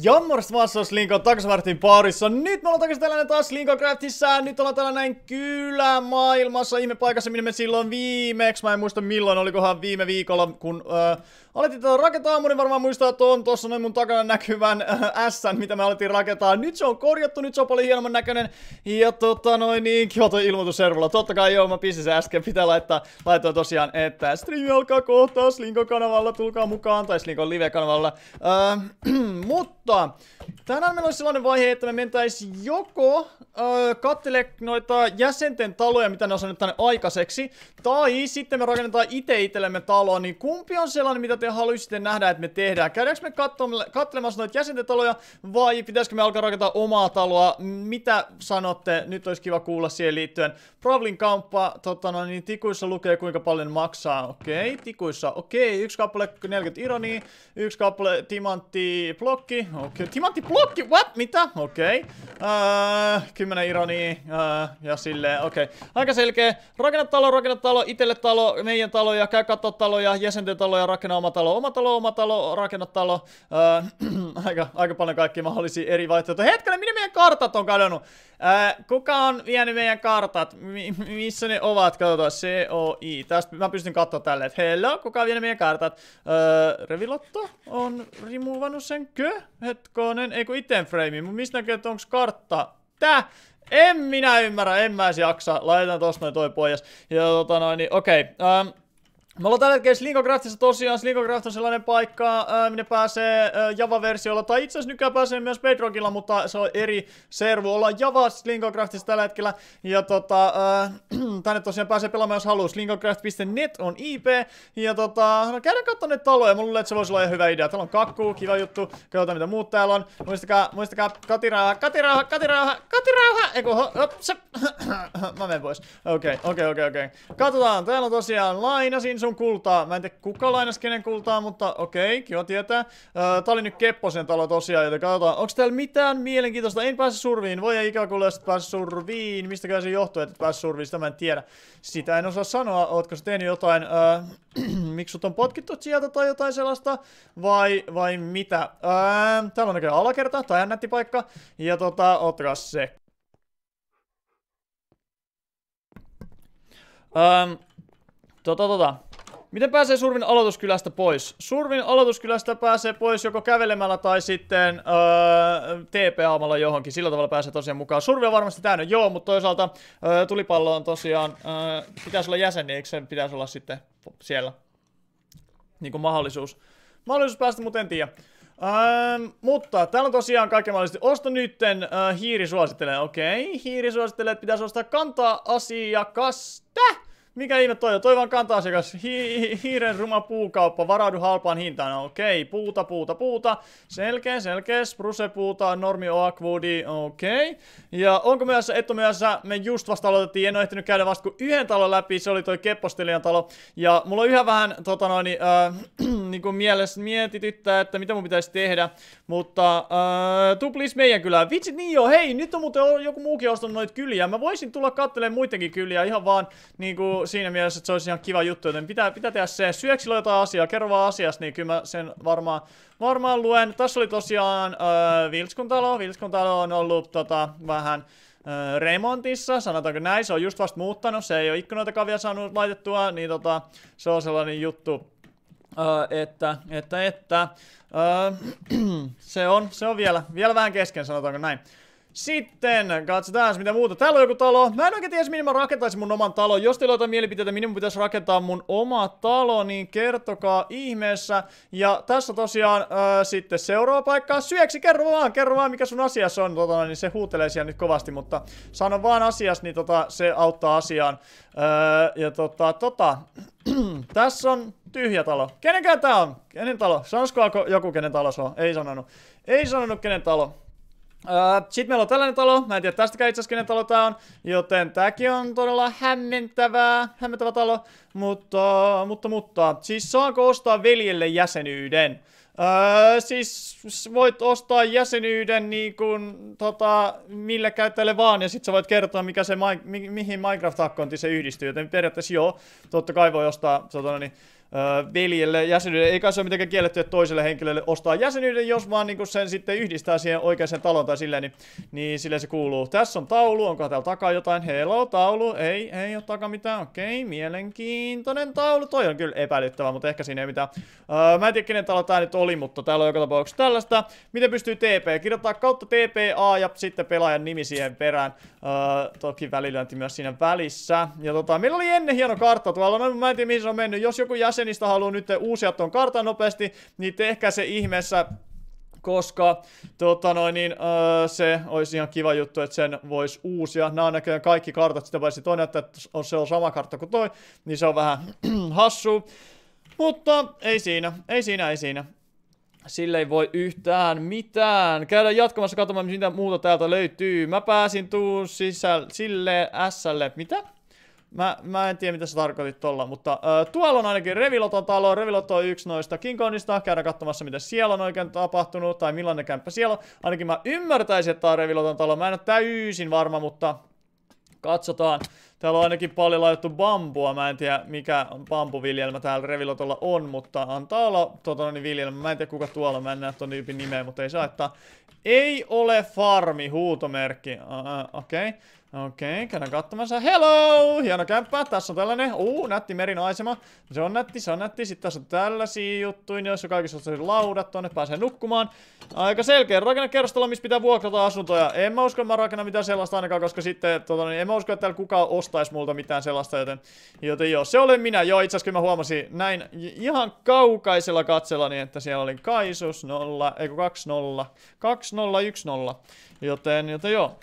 Ja mors vaan, se olisi parissa. Nyt me ollaan takaisin tällainen taas slinko Craftissa. Nyt ollaan täällä näin maailmassa ihme paikassa, minne me silloin viimeksi. Mä en muista milloin, olikohan viime viikolla, kun äh, alettiin tätä rakentaa. Moni varmaan muistaa, että on tossa noin mun takana näkyvän äh, S, mitä me alettiin rakentaa. Nyt se on korjattu, nyt se on paljon hienomman näköinen. Ja tota noin niin, kiva ilmoitus servulla. Totta kai joo, mä pistin se äsken. Pitää laittaa, laittaa tosiaan, että streami alkaa kohta Slinko kanavalla, tulkaa mukaan, tai slinko live kanavalla. Äh, mutta mutta tänään meillä on sellainen vaihe, että me mentäis joko öö, kattele noita jäsenten taloja, mitä ne on saanut tänne aikaiseksi, tai sitten me rakennetaan itse itsellemme taloa, niin kumpi on sellainen, mitä te haluaisitte nähdä, että me tehdään? Käydäänkö me katselemassa noita jäsenten taloja, vai pitäisikö me alkaa rakentaa omaa taloa? Mitä sanotte? Nyt olisi kiva kuulla siihen liittyen. Pravlin kamppa, tota no, niin tikuissa lukee kuinka paljon maksaa. Okei, okay, tikuissa. Okei, okay, yksi kappale 40 ironia, yksi kappale timantti blokki, okei. Okay. Timantti blokki, what? Mitä? Okei. Okay. Uh, äh, kymmenen ironia uh, äh, ja silleen, okei. Okay. Aika selkeä. Rakenna talo, rakenna talo, itelle talo, meidän talo ja käy katsoa taloja, jäsenten taloja, rakenna oma talo, oma talo, oma talo, rakenna talo. Uh, aika, aika paljon kaikki mahdollisia eri vaihtoehtoja. Hetkinen, minne meidän kartat on kadonnut? Uh, kuka on vienyt meidän kartat? M missä ne ovat? Katsotaan, COI. Tästä mä pystyn katsoa tälle, että hello, kuka on vienyt meidän kartat? Uh, Revilotto on rimuvannut sen, kö? Hetkonen, ei kun iten frame. mutta mistä näkee, että onks kartta? Tää! En minä ymmärrä, en mä jaksa. Laitan tosta noin toi pojas. Ja tota noin, niin okei. Okay. Um, ähm, me ollaan tällä hetkellä Slingocraftissa tosiaan. Slingocraft on sellainen paikka, ää, minne pääsee ää, Java-versiolla, tai itse asiassa nykyään pääsee myös Bedrockilla, mutta se on eri servu. Ollaan Java Slingocraftissa tällä hetkellä, ja tota, ää, tänne tosiaan pääsee pelaamaan, jos haluaa. Slingocraft.net on IP, ja tota, no käydään katsomaan ne taloja. Mulla luulen, että se voisi olla ihan hyvä idea. Täällä on kakku, kiva juttu, katsotaan mitä muut täällä on. Muistakaa, muistakaa, katirauha, katirauha, katirauha, katirauha, eiku, hop, Mä menen pois. Okei, okay, okei, okay, okei, okay, okei. Okay. Katsotaan, täällä on tosiaan lainasin sun kultaa. Mä en tiedä kuka lainas kenen kultaa, mutta okei, okay, kiva tietää. Öö, tää oli nyt Kepposen talo tosiaan, joten katsotaan. Onks täällä mitään mielenkiintoista? En pääse surviin. Voi ei ikään kuin jos et pääse surviin. Mistäkään se johtuu, että et pääse surviin, sitä mä en tiedä. Sitä en osaa sanoa. Ootko sä tehnyt jotain? Öö, miksi sut on potkittu sieltä tai jotain sellaista? Vai, vai mitä? Öö, täällä on näköjään alakerta, tai nätti paikka. Ja tota, ottakaa se Um, tota, tota. Miten pääsee Survin aloituskylästä pois? Survin aloituskylästä pääsee pois joko kävelemällä tai sitten öö, TP-aamalla johonkin. Sillä tavalla pääsee tosiaan mukaan. Survi on varmasti täynnä, joo, mutta toisaalta öö, tulipallo on tosiaan... Öö, pitäisi olla jäseni, eikö sen pitäisi olla sitten siellä? Niin kuin mahdollisuus. Mahdollisuus päästä, mutta en tiedä. Öö, mutta täällä on tosiaan kaiken mahdollisesti. Osta nytten öö, hiiri suosittelee. Okei, okay. että pitäisi ostaa kantaa asiakasta. Mikä ihme toi on? Toi vaan kantaa asiakas Hi hi hiiren ruma puukauppa, varaudu halpaan hintaan. okei, okay. puuta, puuta, puuta. Selkeä, selkeä. Spruse puuta, normi oakwoodi, okei. Okay. Ja onko myös, etto myös, me just vasta aloitettiin, en ole ehtinyt käydä vasta kuin yhden talon läpi, se oli toi keppostelijan talo. Ja mulla on yhä vähän, tota noin, niin, äh, niinku mielessä mietityttää, että mitä mun pitäisi tehdä. Mutta äh, tuplis meidän kylään. Vitsit, niin joo, hei, nyt on muuten joku muukin ostanut noita kyliä. Mä voisin tulla kattelemaan muitakin kyliä ihan vaan niinku siinä mielessä, että se olisi ihan kiva juttu, joten pitää, pitää tehdä se. Syöksillä jotain asiaa, kerro vaan asiasta, niin kyllä mä sen varmaan, varmaan luen. Tässä oli tosiaan äh, Vilskun talo. Vilskun talo on ollut tota, vähän äh, remontissa, sanotaanko näin. Se on just vasta muuttanut, se ei ole ikkunoita vielä saanut laitettua, niin tota, se on sellainen juttu. äh, että, että, että, äh, se on, se on vielä, vielä vähän kesken, sanotaanko näin. Sitten, katsotaan mitä muuta. Täällä on joku talo. Mä en oikein tiedä, minne mä rakentaisin mun oman talon. Jos teillä on jotain mielipiteitä, minne mun pitäisi rakentaa mun oma talo, niin kertokaa ihmeessä. Ja tässä tosiaan äh, sitten seuraava paikka. Syöksi, kerro vaan, kerro vaan, mikä sun asias on. Tota, niin se huutelee siellä nyt kovasti, mutta sano vaan asias, niin tota, se auttaa asiaan. Äh, ja tota, tota, tässä on tyhjä talo. Kenenkään tää on? Kenen talo? Sanoisiko joku, kenen talo se on? Ei sanonut. Ei sanonut, kenen talo. Sitten meillä on tällainen talo, mä en tiedä tästäkään itse asiassa talo tää on, joten tääkin on todella hämmentävää, hämmentävä talo, mutta, mutta, mutta, siis saanko ostaa veljelle jäsenyyden? Öö, siis voit ostaa jäsenyyden niin kuin, tota, millä käyttäjälle vaan, ja sit sä voit kertoa, mikä se, mi mihin Minecraft-akkontti se yhdistyy, joten periaatteessa joo, totta kai voi ostaa, tota, niin, veljelle jäsenyyden. Ei kai se ole mitenkään kielletty, toiselle henkilölle ostaa jäsenyyden, jos vaan niin sen sitten yhdistää siihen oikeaan taloon tai silleen, niin, niin sille se kuuluu. Tässä on taulu, onko täällä takaa jotain? Hello, taulu. Ei, ei ole takaa mitään. Okei, mielenkiintoinen taulu. Toi on kyllä epäilyttävä, mutta ehkä siinä ei mitään. Uh, mä en tiedä, kenen talo tää nyt oli, mutta täällä on joka tapauksessa tällaista. Miten pystyy TP? Kirjoittaa kautta TPA ja sitten pelaajan nimi siihen perään. Uh, toki välilöinti myös siinä välissä. Ja tota, meillä oli ennen hieno kartta tuolla. No, mä en tiedä, mihin se on mennyt. Jos joku jäsen Jensenistä haluaa nyt uusia tuon kartan nopeasti, niin tehkää se ihmeessä koska tota noin, niin, öö, se olisi ihan kiva juttu, että sen voisi uusia. Nämä on näköjään kaikki kartat, sitä voisi toinen, että on, se on sama kartta kuin toi, niin se on vähän hassu. Mutta ei siinä, ei siinä, ei siinä. Sille ei voi yhtään mitään. Käydään jatkamassa katsomaan, mitä muuta täältä löytyy. Mä pääsin tuun sisälle, sille S-lle. Mitä? Mä, mä en tiedä, mitä sä tarkoitit tolla, mutta äh, tuolla on ainakin Reviloton talo. Reviloto on yksi noista kinkonista, Käydään katsomassa, mitä siellä on oikein tapahtunut, tai millainen kämppä siellä on. Ainakin mä ymmärtäisin, että tää on Reviloton talo. Mä en ole täysin varma, mutta katsotaan. Täällä on ainakin paljon laitettu bambua. Mä en tiedä mikä bambuviljelmä täällä revilotolla on, mutta antaa olla tota, no niin viljelmä. Mä en tiedä kuka tuolla, mä en näe ton tyypin nimeä, mutta ei saa että Ei ole farmi, huutomerkki. Okei. Uh, uh, Okei, okay. okay. käydään katsomassa. Hello! Hieno kämppä. Tässä on tällainen. Uu, uh, nätti merinaisema. Se on nätti, se on nätti. Sitten tässä on tällaisia juttuja, niin joissa kaikissa on laudat. Tuonne pääsee nukkumaan. Aika selkeä. Rakenna kerrostalo, missä pitää vuokrata asuntoja. En mä usko, että mä rakennan mitään sellaista ainakaan, koska sitten tota, no niin en mä usko, että täällä kukaan ostaa ostaisi multa mitään sellaista, joten, joten joo, se olen minä. Joo, itse asiassa mä huomasin näin ihan kaukaisella katsellani, että siellä oli Kaisus 0, eikö 2-0, 2-0, 1-0, joten, joten joo.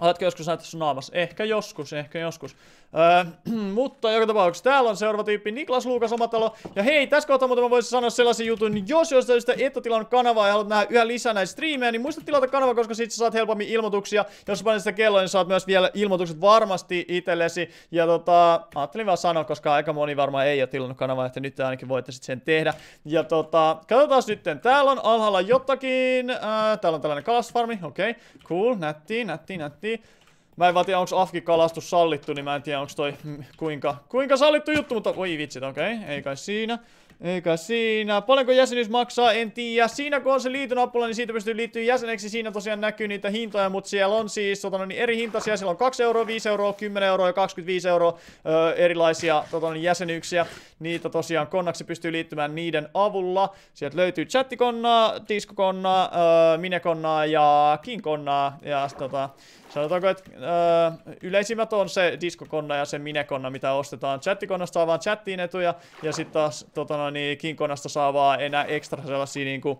Oletko joskus näyttänyt sun naamassa? Ehkä joskus, ehkä joskus. Öö, mutta joka tapauksessa täällä on seuraava tyyppi, Niklas Luukas Omatalo. Ja hei, tässä kohtaa muuten mä voisin sanoa sellaisen jutun, jos jostain syystä et tilannut kanavaa ja haluat nähdä yhä lisää näitä striimejä, niin muista tilata kanava, koska sit sä saat helpommin ilmoituksia. Jos panet sitä kelloa, niin saat myös vielä ilmoitukset varmasti itsellesi. Ja tota, ajattelin vaan sanoa, koska aika moni varmaan ei ole tilannut kanavaa, että nyt ainakin voitte sitten sen tehdä. Ja tota, katsotaan sitten, täällä on alhaalla jotakin, öö, täällä on tällainen kalasfarmi, okei, okay. cool, nätti, nätti, nätti. Mä en vaan tiedä, afki kalastus sallittu, niin mä en tiedä, onko toi kuinka, kuinka sallittu juttu, mutta voi vitsit, okei, okay. ei kai siinä. Eikä siinä. Paljonko jäsenyys maksaa, en tiedä. Siinä kun on se liityn niin siitä pystyy liittyä jäseneksi. Siinä tosiaan näkyy niitä hintoja, mutta siellä on siis totano, niin eri hintaisia. Siellä on 2 euroa, 5 euroa, 10 euroa ja 25 euroa ö, erilaisia totano, niin jäsenyyksiä. Niitä tosiaan konnaksi pystyy liittymään niiden avulla. Sieltä löytyy chattikonnaa, tiskokonnaa, minekonnaa ja kinkonnaa. Ja tota, Sanotaanko, että öö, yleisimmät on se diskokonna ja se minekonna, mitä ostetaan. Chattikonnasta saa vaan chattiin etuja, ja sitten taas tota no, niin kinkonnasta saa vaan enää ekstra sellaisia niin kuin,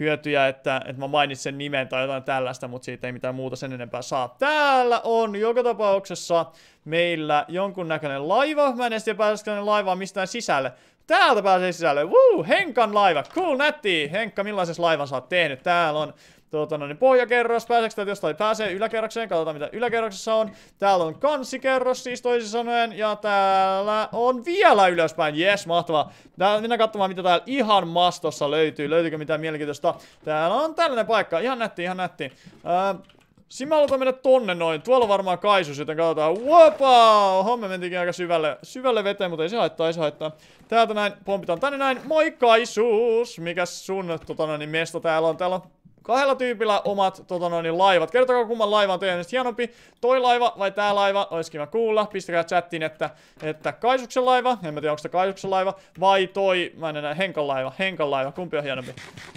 hyötyjä, että, että mä mainitsen nimen tai jotain tällaista, mutta siitä ei mitään muuta sen enempää saa. Täällä on joka tapauksessa meillä näköinen laiva. Mä en edes tiedä pääseekö laivaa mistään sisälle. Täältä pääsee sisälle. Woo! Henkan laiva. Cool, nätti. Henkka, millaisessa laivan sä oot tehnyt? Täällä on tuota, no, niin pohjakerros, pääseekö täältä jostain? Pääsee yläkerrokseen, katsotaan mitä yläkerroksessa on. Täällä on kansikerros siis toisin sanoen, ja täällä on vielä ylöspäin. Jes, mahtavaa. Täällä mennään katsomaan mitä täällä ihan mastossa löytyy. Löytyykö mitään mielenkiintoista? Täällä on tällainen paikka, ihan nätti, ihan nätti. Öö, Siinä mä aloitan mennä tonne noin. Tuolla on varmaan kaisus, joten katsotaan. wopaa, Oho, me mentiinkin aika syvälle, syvälle veteen, mutta ei se haittaa, ei se haittaa. Täältä näin pompitaan tänne näin. Moi kaisuus! Mikäs sun tota, no niin mesto täällä on? Täällä on Kahdella tyypillä omat tota noin, niin laivat. Kertokaa kumman laiva on teidän hienompi. Toi laiva vai tää laiva? Olisi kiva kuulla. Pistäkää chattiin, että, että Kaisuksen laiva. En mä tiedä, onko se Kaisuksen laiva. Vai toi, mä en enää, Henkan laiva. Henkan laiva. Kumpi on hienompi?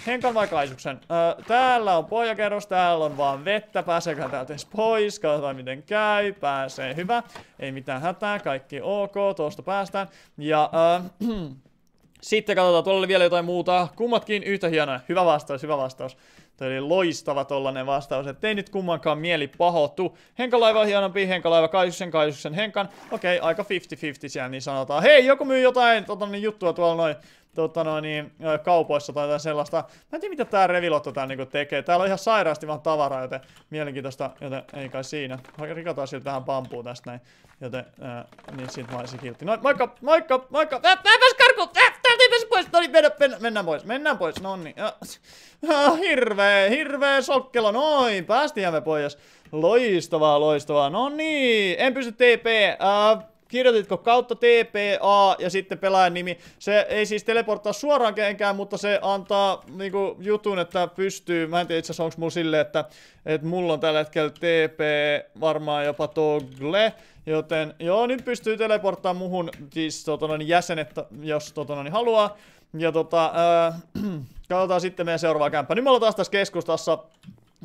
Henkan vai Kaisuksen? Öö, täällä on pohjakerros, täällä on vaan vettä. Pääseekö täältä edes pois? Katsotaan miten käy. Pääsee hyvä. Ei mitään hätää. Kaikki ok. Tuosta päästään. Ja öö, sitten katsotaan, tuolla oli vielä jotain muuta. Kummatkin yhtä hienoja. Hyvä vastaus, hyvä vastaus. Tämä oli loistava tollanen vastaus, että ei nyt kummankaan mieli pahoittu. Henkalaiva on hienompi, Henkalaiva kaisuksen, kaisuksen Henkan. Okei, okay, aika 50-50 siellä niin sanotaan. Hei, joku myy jotain tota, niin juttua tuolla noin tota no niin, kaupoissa tai jotain sellaista. Mä en tiedä, mitä tää Revilotto tää niinku tekee. Täällä on ihan sairaasti vaan tavaraa, joten mielenkiintoista, joten ei kai siinä. Rikataan sieltä vähän pampuu tästä näin, joten ää, niin sit mä olisin kiltti. No, moikka, moikka, moikka! Ää, ää, pois, no niin, mennä, mennä, mennään pois, mennään pois, no niin. Hirvee, hirvee sokkelo, noin, päästihän me pois. Loistavaa, loistavaa, no niin, en pysty TP, äh, kirjoititko kautta TPA ja sitten pelaajan nimi. Se ei siis teleporttaa suoraan kenenkään, mutta se antaa niinku jutun, että pystyy. Mä en tiedä itse asiassa mulla silleen, että, että mulla on tällä hetkellä TP varmaan jopa Togle. Joten joo, nyt pystyy teleporttaa muhun siis totonani jäsenet, jos totonani haluaa. Ja tota, äh, katsotaan sitten meidän seuraava kämppä. Nyt me ollaan taas tässä keskustassa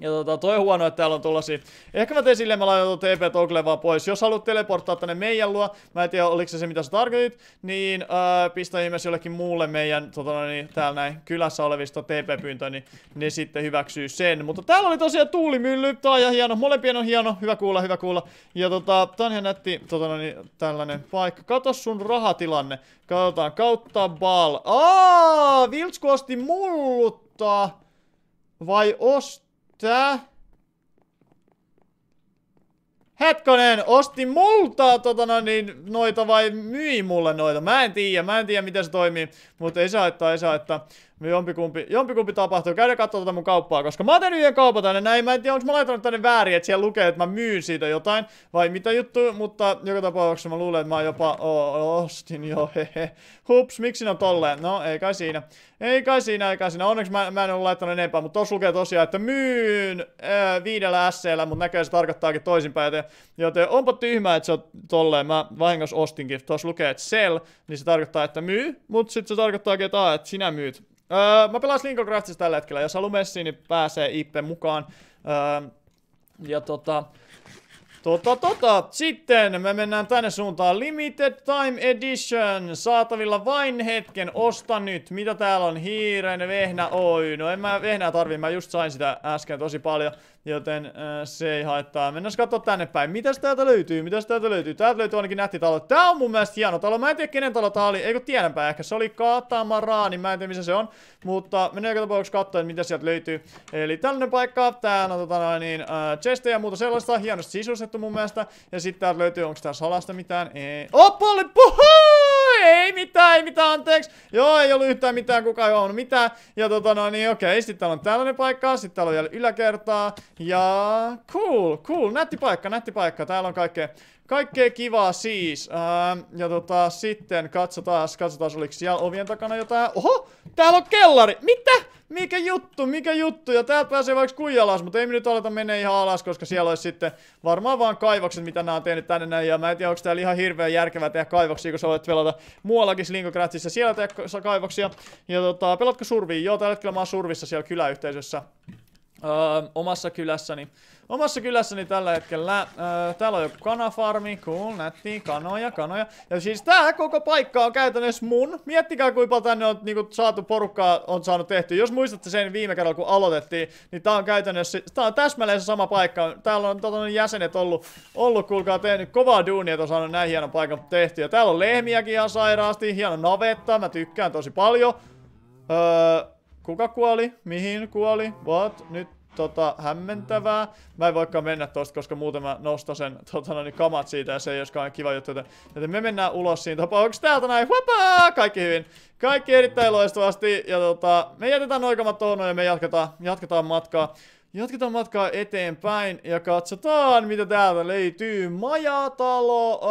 ja tota, toi on huono, että täällä on tullasi. Ehkä mä teen silleen, mä laitan TP Toglevaa pois. Jos haluat teleporttaa tänne meidän luo, mä en tiedä oliko se se mitä sä tarkoitit, niin öö, pistä ihmeessä jollekin muulle meidän tota, no niin, täällä näin kylässä olevista TP-pyyntöä, niin ne sitten hyväksyy sen. Mutta täällä oli tosiaan tuulimylly, tää on ihan hieno, molempien on hieno, hyvä kuulla, hyvä kuulla. Ja tota, tää on ihan nätti tota, no niin, tällainen paikka. Kato sun rahatilanne. Katsotaan kautta bal. Aaaa, Viltsku osti mulluttaa. Vai osti? Mitä? Hetkonen, osti multa tota no, niin, noita vai myi mulle noita? Mä en tiedä, mä en tiedä miten se toimii, mutta ei saa että, ei saa että. Jompikumpi, jompikumpi tapahtuu. Käydä katsoa tätä mun kauppaa, koska mä oon tehnyt yhden kaupan tänne näin. Mä en tiedä, onko mä laitanut tänne väärin, että siellä lukee, että mä myyn siitä jotain vai mitä juttu, mutta joka tapauksessa mä luulen, että mä jopa oh, ostin jo. Hehe. Hups, miksi ne on tolleen? No, ei kai siinä. Ei kai siinä, ei kai siinä. Onneksi mä, mä en ole laittanut enempää, mutta tossa lukee tosiaan, että myyn äh, viidellä SCllä, mutta näköjään se tarkoittaakin toisinpäin. Joten, joten onpa tyhmä, että se on tolleen. Mä vahingossa ostinkin. Tuossa lukee, että sell, niin se tarkoittaa, että myy, mutta sitten se tarkoittaa, että, että sinä myyt. Öö, mä pelaan Slinko tällä hetkellä. Jos haluu messiin, niin pääsee Ippe mukaan. Öö, ja tota... Tota, tota. Sitten me mennään tänne suuntaan. Limited Time Edition. Saatavilla vain hetken. Osta nyt. Mitä täällä on? Hiiren, vehnä, oi. No en mä vehnää tarvi, Mä just sain sitä äsken tosi paljon. Joten äh, se ei haittaa. Mennään katsoa tänne päin. Mitäs täältä löytyy? Mitäs täältä löytyy? Täältä löytyy ainakin talo. Tää on mun mielestä hieno talo. Mä en tiedä kenen talo tää oli. Eikö tiedänpä ehkä. Se oli katamaraani. Niin mä en tiedä missä se on. Mutta mennään joka tapauksessa katsoa, mitä sieltä löytyy. Eli tällainen paikka. Täällä on tota niin, äh, chestejä ja muuta sellaista. Hienosti sisustettu mun mielestä. Ja sitten täältä löytyy, onko tää salasta mitään? Ei. oli paljon! ei mitään, ei mitään, anteeksi. Joo, ei ollut yhtään mitään, kukaan ei huomannut mitään. Ja tota no niin, okei, sitten täällä on tällainen paikka, sitten täällä on vielä yläkertaa. Ja cool, cool, nätti paikka, nätti paikka. Täällä on kaikkea Kaikkea kivaa siis. Ähm, ja tota, sitten katsotaan, katsotaan oliko siellä ovien takana jotain. Oho! Täällä on kellari! Mitä? Mikä juttu, mikä juttu? Ja täältä pääsee vaikka kuinka alas, mutta ei me nyt aleta mennä ihan alas, koska siellä olisi sitten varmaan vaan kaivokset, mitä nämä on tehnyt tänne näin. Ja mä en tiedä, onko täällä ihan hirveän järkevää tehdä kaivoksia, kun sä voit pelata muuallakin Slingokratsissa. Siellä tehdä kaivoksia. Ja tota, pelatko surviin? Joo, tällä hetkellä mä oon survissa siellä kyläyhteisössä. Öö, omassa kylässäni. Omassa kylässäni tällä hetkellä, äh, täällä on joku kanafarmi, cool, nätti, kanoja, kanoja. Ja siis tää koko paikka on käytännössä mun. Miettikää kuinka tänne on niinku, saatu porukkaa, on saanut tehty. Jos muistatte sen viime kerralla kun aloitettiin, niin tää on käytännössä, tää on täsmälleen se sama paikka. Täällä on tota, jäsenet ollut, ollut kuulkaa tehnyt kovaa duunia, että on saanut näin hienon paikan tehty. Ja täällä on lehmiäkin ihan sairaasti, hieno navetta, mä tykkään tosi paljon. Öö, kuka kuoli? Mihin kuoli? What? Nyt tota, hämmentävää. Mä en voikaan mennä tosta, koska muuten mä nostasen tota, no, niin kamat siitä ja se ei olisikaan kiva juttu. Joten, joten me mennään ulos siinä tapauksessa täältä näin. Huopaa! Kaikki hyvin. Kaikki erittäin loistavasti. Ja tota, me jätetään noikamat tuohon ja me jatketaan, jatketaan matkaa. Jatketaan matkaa eteenpäin ja katsotaan, mitä täältä löytyy. Majatalo.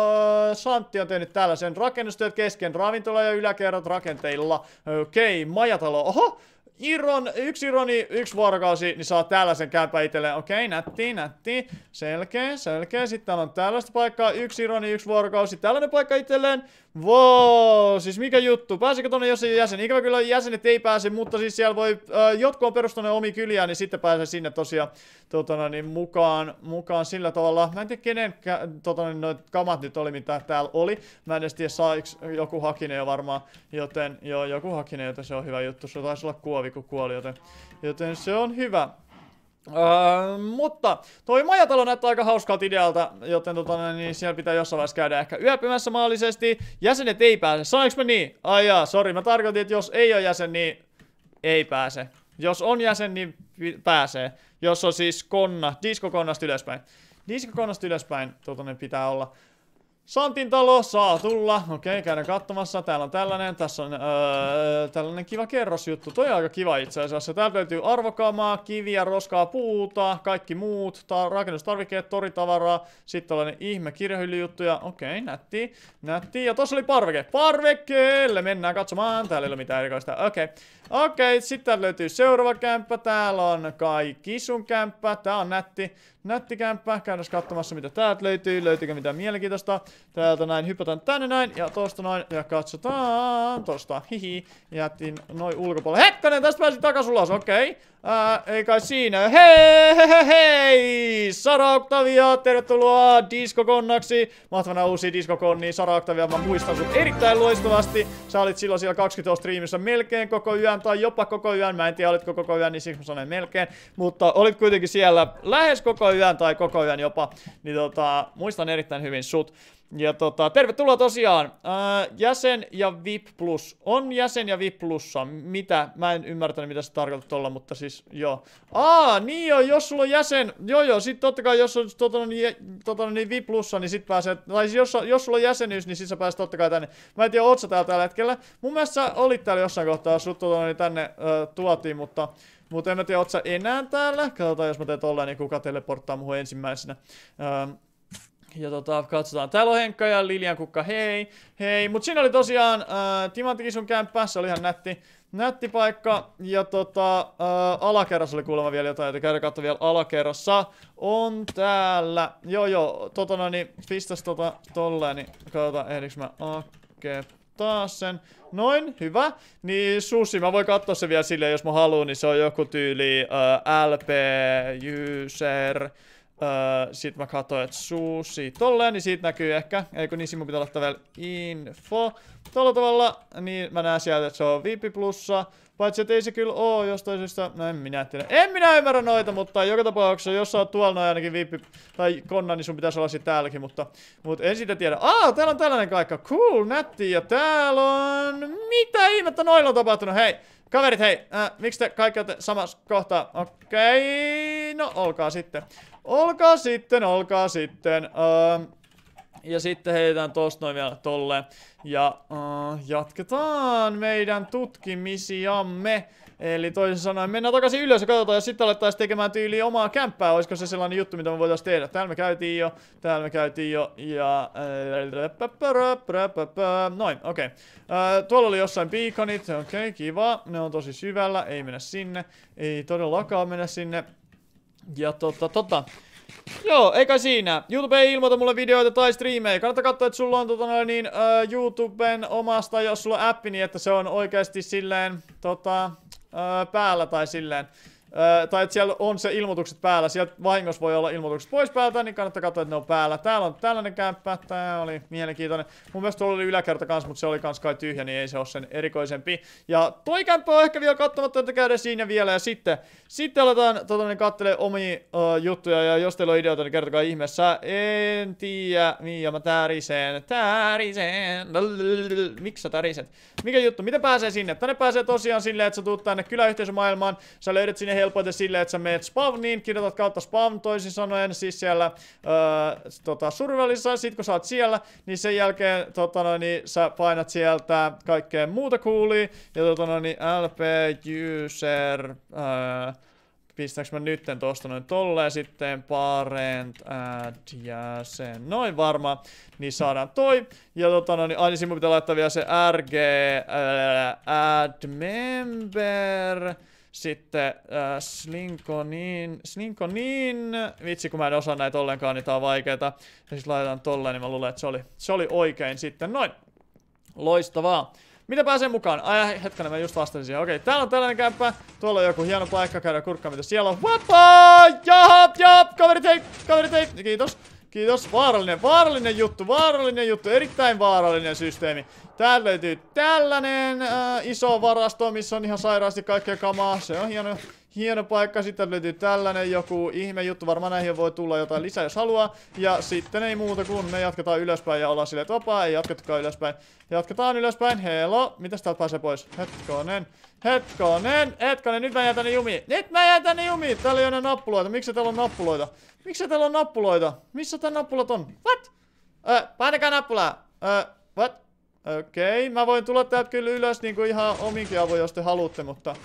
Öö, Santti on tehnyt tällaisen rakennustyöt kesken ravintola- ja yläkerrat rakenteilla. Okei, okay, majatalo. Oho, Iron, yksi ironi, yksi vuorokausi, niin saa tällaisen käypä itselleen. Okei, okay, nätti, nätti. Selkeä, selkeä. Sitten täällä on tällaista paikkaa, yksi ironi, yksi vuorokausi. Tällainen paikka itselleen. Wow, siis mikä juttu. Pääsikö tonne jos ei jäsen? Ikävä kyllä jäsenet ei pääse, mutta siis siellä voi, äh, jotkut on perustaneet omi kyljään, niin sitten pääsee sinne tosiaan totona, niin mukaan, mukaan sillä tavalla. Mä en tiedä kenen totona, noit kamat nyt oli, mitä täällä oli. Mä en edes tiedä, saiks joku hakine jo varmaan, joten joo, joku hakine, joten se on hyvä juttu. Se taisi olla kuovi, kun kuoli, joten, joten se on hyvä. Öö, mutta toi majatalo näyttää aika hauskalta idealta, joten tota, niin siellä pitää jossain vaiheessa käydä ehkä yöpymässä maallisesti. Jäsenet ei pääse. Sanoinko mä niin? Ai jaa, sori, mä tarkoitin, että jos ei ole jäsen, niin ei pääse. Jos on jäsen, niin pääsee. Jos on siis konna, diskokonnasta ylöspäin. Diskokonnasta ylöspäin tota, pitää olla. Santin talo saa tulla. Okei, käydään katsomassa. Täällä on tällainen. Tässä on öö, tällainen kiva kerrosjuttu. Toi on aika kiva itse asiassa. Täältä löytyy arvokamaa, kiviä, roskaa, puuta, kaikki muut. Ta rakennustarvikkeet, toritavaraa. Sitten tällainen ihme kirjahyllyjuttuja. Okei, nätti. Nätti. Ja tossa oli parveke. Parvekeelle mennään katsomaan. Täällä ei ole mitään erikoista. Okei. Okei, sitten löytyy seuraava kämppä. Täällä on kaikki sun kämppä. Tää on nätti nättikämppä. Käydään katsomassa mitä täältä löytyy, löytyykö mitä mielenkiintoista. Täältä näin hypätään tänne näin ja tosta noin ja katsotaan tosta. Hihi, jätin noin ulkopuolelle. Hetkonen, tästä pääsin takas ulos, okei. Okay. ei kai siinä. Hei, hei, hei, Sara Octavia, tervetuloa diskokonnaksi. Mahtavana uusi diskokonni, Sara Octavia, mä muistan sut erittäin loistavasti. Sä olit silloin siellä 20 striimissä melkein koko yön tai jopa koko yön. Mä en tiedä, olitko koko yön, niin siksi mä sanoin melkein. Mutta olit kuitenkin siellä lähes koko yön tai koko yön jopa, niin tota, muistan erittäin hyvin sut. Ja tota, tervetuloa tosiaan. Ää, äh, jäsen ja VIP Plus. On jäsen ja VIP Plussa. Mitä? Mä en ymmärtänyt, mitä se tarkoittaa olla, mutta siis joo. Aa, niin joo, jos sulla on jäsen. Joo joo, sit totta kai jos on tota, niin, tota, niin VIP Plussa, niin sit pääsee. Tai siis jos, jos sulla on jäsenyys, niin sit sä pääset totta kai tänne. Mä en tiedä, oot sä täällä tällä hetkellä. Mun mielestä sä olit täällä jossain kohtaa, sut tota, niin tänne ö, tuotiin, mutta mutta en mä tiedä, sä enää täällä? Katsotaan, jos mä teen tolleen, niin kuka teleporttaa muuhun ensimmäisenä. Öö, ja tota, katsotaan. Täällä on Henkka ja Lilian kukka, hei, hei. Mut siinä oli tosiaan äh, Timantikin sun kämppä, se oli ihan nätti, nätti paikka. Ja tota, äh, alakerras oli kuulemma vielä jotain, joten käydä katsomaan vielä alakerrassa. On täällä, joo joo, tota no niin, pistas tota tolleen, niin katsotaan ehdinkö mä, okei, okay, ottaa sen. Noin, hyvä. Niin Susi, mä voin katsoa se vielä silleen, jos mä haluan, niin se on joku tyyli uh, LP user Öö, sit mä katsoin, että suusi tolleen, niin siitä näkyy ehkä. kun niin, mun pitää laittaa vielä info. Tällä tavalla, niin mä näen sieltä, että se on VIP plussa. Paitsi, että ei se kyllä oo jostain syystä. No en minä tiedä. En minä ymmärrä noita, mutta joka tapauksessa, jos sä oot tuolla noin ainakin VIP tai konna, niin sun pitäisi olla sitten täälläkin, mutta, mutta en sitä tiedä. Aa, täällä on tällainen kaikka. Cool, nätti. Ja täällä on... Mitä ihmettä noilla on tapahtunut? Hei, kaverit, hei. Äh, miksi te kaikki olette samassa kohtaa? Okei, okay. no olkaa sitten. Olkaa sitten, olkaa sitten. Öö, ja sitten heitetään tosta noin vielä tolle. Ja öö, jatketaan meidän tutkimisiamme. Eli toisin sanoen mennään takaisin ylös ja katsotaan, jos sitten alettaisiin tekemään tyyli omaa kämppää. Olisiko se sellainen juttu, mitä me voitaisiin tehdä? Täällä me käytiin jo, täällä me käytiin jo, ja... Äh, noin, okei. Okay. Äh, tuolla oli jossain beaconit, okei, okay, kiva. Ne on tosi syvällä, ei mennä sinne. Ei todellakaan mennä sinne. Ja tota, tota. Joo, eikä siinä. YouTube ei ilmoita mulle videoita tai striimejä. Kannattaa katsoa, että sulla on tota noin, niin, uh, YouTuben omasta, jos sulla on appi, niin että se on oikeasti silleen tota, uh, päällä tai silleen tai että siellä on se ilmoitukset päällä. Sieltä vahingossa voi olla ilmoitukset pois päältä, niin kannattaa katsoa, että ne on päällä. Täällä on tällainen kämppä, tää oli mielenkiintoinen. Mun mielestä tuolla oli yläkerta kanssa, mutta se oli kans kai tyhjä, niin ei se ole sen erikoisempi. Ja toi kämppä on ehkä vielä katsomatta, että käydään siinä vielä. Ja sitten, sitten aletaan tota, niin katselemaan omia uh, juttuja, ja jos teillä on ideoita, niin kertokaa ihmeessä. En tiedä, Mia, mä täriseen, täriseen. Miksi sä täriset? Mikä juttu? Miten pääsee sinne? Tänne pääsee tosiaan silleen, että sä tuut tänne kyläyhteisömaailmaan, sä löydät sinne helpoiten silleen, että sä meet spawniin, kirjoitat kautta spawn toisin sanoen, siis siellä öö, tota, survelissa, sit kun sä oot siellä, niin sen jälkeen tota, no, niin, sä painat sieltä kaikkeen muuta coolia, ja tota, no, niin, LP user, öö, Pistääks mä nytten tosta noin tolleen sitten parent add jäsen. Noin varma. Niin saadaan toi. Ja tota no niin, aina siinä pitää laittaa vielä se rg äh, öö, add member. Sitten äh, Slinkonin, Slinkonin, vitsi kun mä en osaa näitä ollenkaan, niin tää on vaikeeta. Ja sit laitetaan tolleen, niin mä luulen, että se oli, se oli oikein sitten. Noin, loistavaa. Mitä pääsee mukaan? Ai hetkinen, mä just vastasin siihen. Okei, täällä on tällainen kämppä. Tuolla on joku hieno paikka käydä kurkkaan, mitä siellä on. Wapaa! Jaha, jaha, kaverit hei, kaverit hei. Kiitos. Kiitos. Vaarallinen, vaarallinen juttu, vaarallinen juttu. Erittäin vaarallinen systeemi. Täällä löytyy tällainen äh, iso varasto, missä on ihan sairaasti kaikkea kamaa. Se on hieno hieno paikka, sitten löytyy tällainen joku ihme juttu, varmaan näihin voi tulla jotain lisää jos haluaa. Ja sitten ei muuta kuin me jatketaan ylöspäin ja ollaan silleen, että vapaa, ei jatketkaan ylöspäin. Jatketaan ylöspäin, hello, mitäs täältä pääsee pois? Hetkonen, hetkonen, hetkonen, nyt mä jään tänne jumiin, nyt mä jään tänne jumiin! Täällä ei ole nappuloita, miksi täällä on nappuloita? Miksi täällä on nappuloita? Missä tää nappulat on? What? Ö, painakaa nappulaa! Ö, what? Okei, okay. mä voin tulla täältä kyllä ylös niinku ihan ominkin avoin, jos te haluatte, mutta...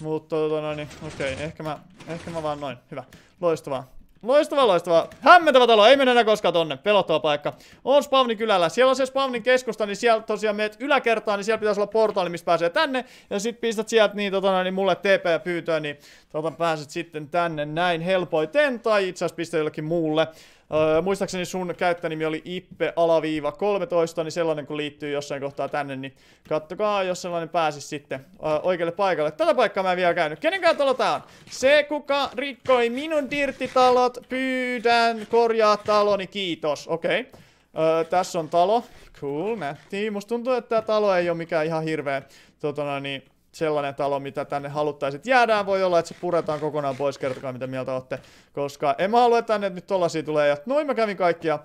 Mutta tota noin, niin, okei, okay, ehkä mä, ehkä mä vaan noin. Hyvä. Loistavaa. Loistavaa, loistavaa. Hämmentävä talo, ei mennä enää koskaan tonne. Pelottava paikka. On spawnin kylällä. Siellä on se spawnin keskusta, niin siellä tosiaan meet yläkertaan, niin siellä pitäisi olla portaali, mistä pääsee tänne. Ja sit pistät sieltä niin, tota, niin mulle TP ja pyytöä, niin tota, pääset sitten tänne näin helpoiten. Tai itse asiassa pistä jollekin muulle. Öö, muistaakseni sun käyttönimi oli ippe-13, niin sellainen kun liittyy jossain kohtaa tänne, niin kattokaa, jos sellainen pääsisi sitten öö, oikealle paikalle. Tätä paikkaa mä en vielä käynyt. Kenenkään talo tää on? Se, kuka rikkoi minun dirtitalot, pyydän korjaa taloni, kiitos. Okei. Okay. Öö, tässä on talo. Cool, nätti. Musta tuntuu, että tämä talo ei ole mikään ihan hirveä totona, niin, sellainen talo, mitä tänne haluttaisiin. Jäädään, voi olla, että se puretaan kokonaan pois, kertokaa mitä mieltä olette. Koska en mä halua, että tänne nyt tollasia tulee. Ja noin mä kävin kaikkia.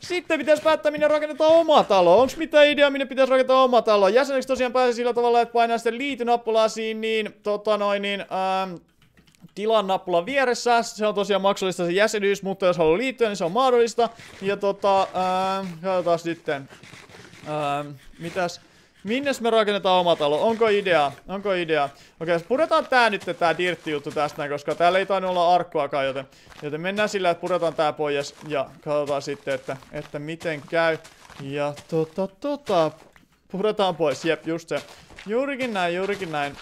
Sitten pitäisi päättää, minne rakennetaan oma talo. Onko mitään idea, minne pitäisi rakentaa oma talo? Jäseneksi tosiaan pääsee sillä tavalla, että painaa sitten liitynappulasiin, niin tota noin, niin... Ähm, tilan nappula vieressä. Se on tosiaan maksullista se jäsenyys, mutta jos haluaa liittyä, niin se on mahdollista. Ja tota, ähm, katsotaan sitten. Ähm, mitäs? Minnes me rakennetaan oma talo? Onko idea? Onko idea? Okei, okay, puretaan tää nyt tää dirtti juttu tästä näin, koska täällä ei tainnut olla arkkuakaan, joten, joten mennään sillä, että puretaan tää pois ja katsotaan sitten, että, että miten käy. Ja tota tota, puretaan pois, jep, just se. Juurikin näin, juurikin näin.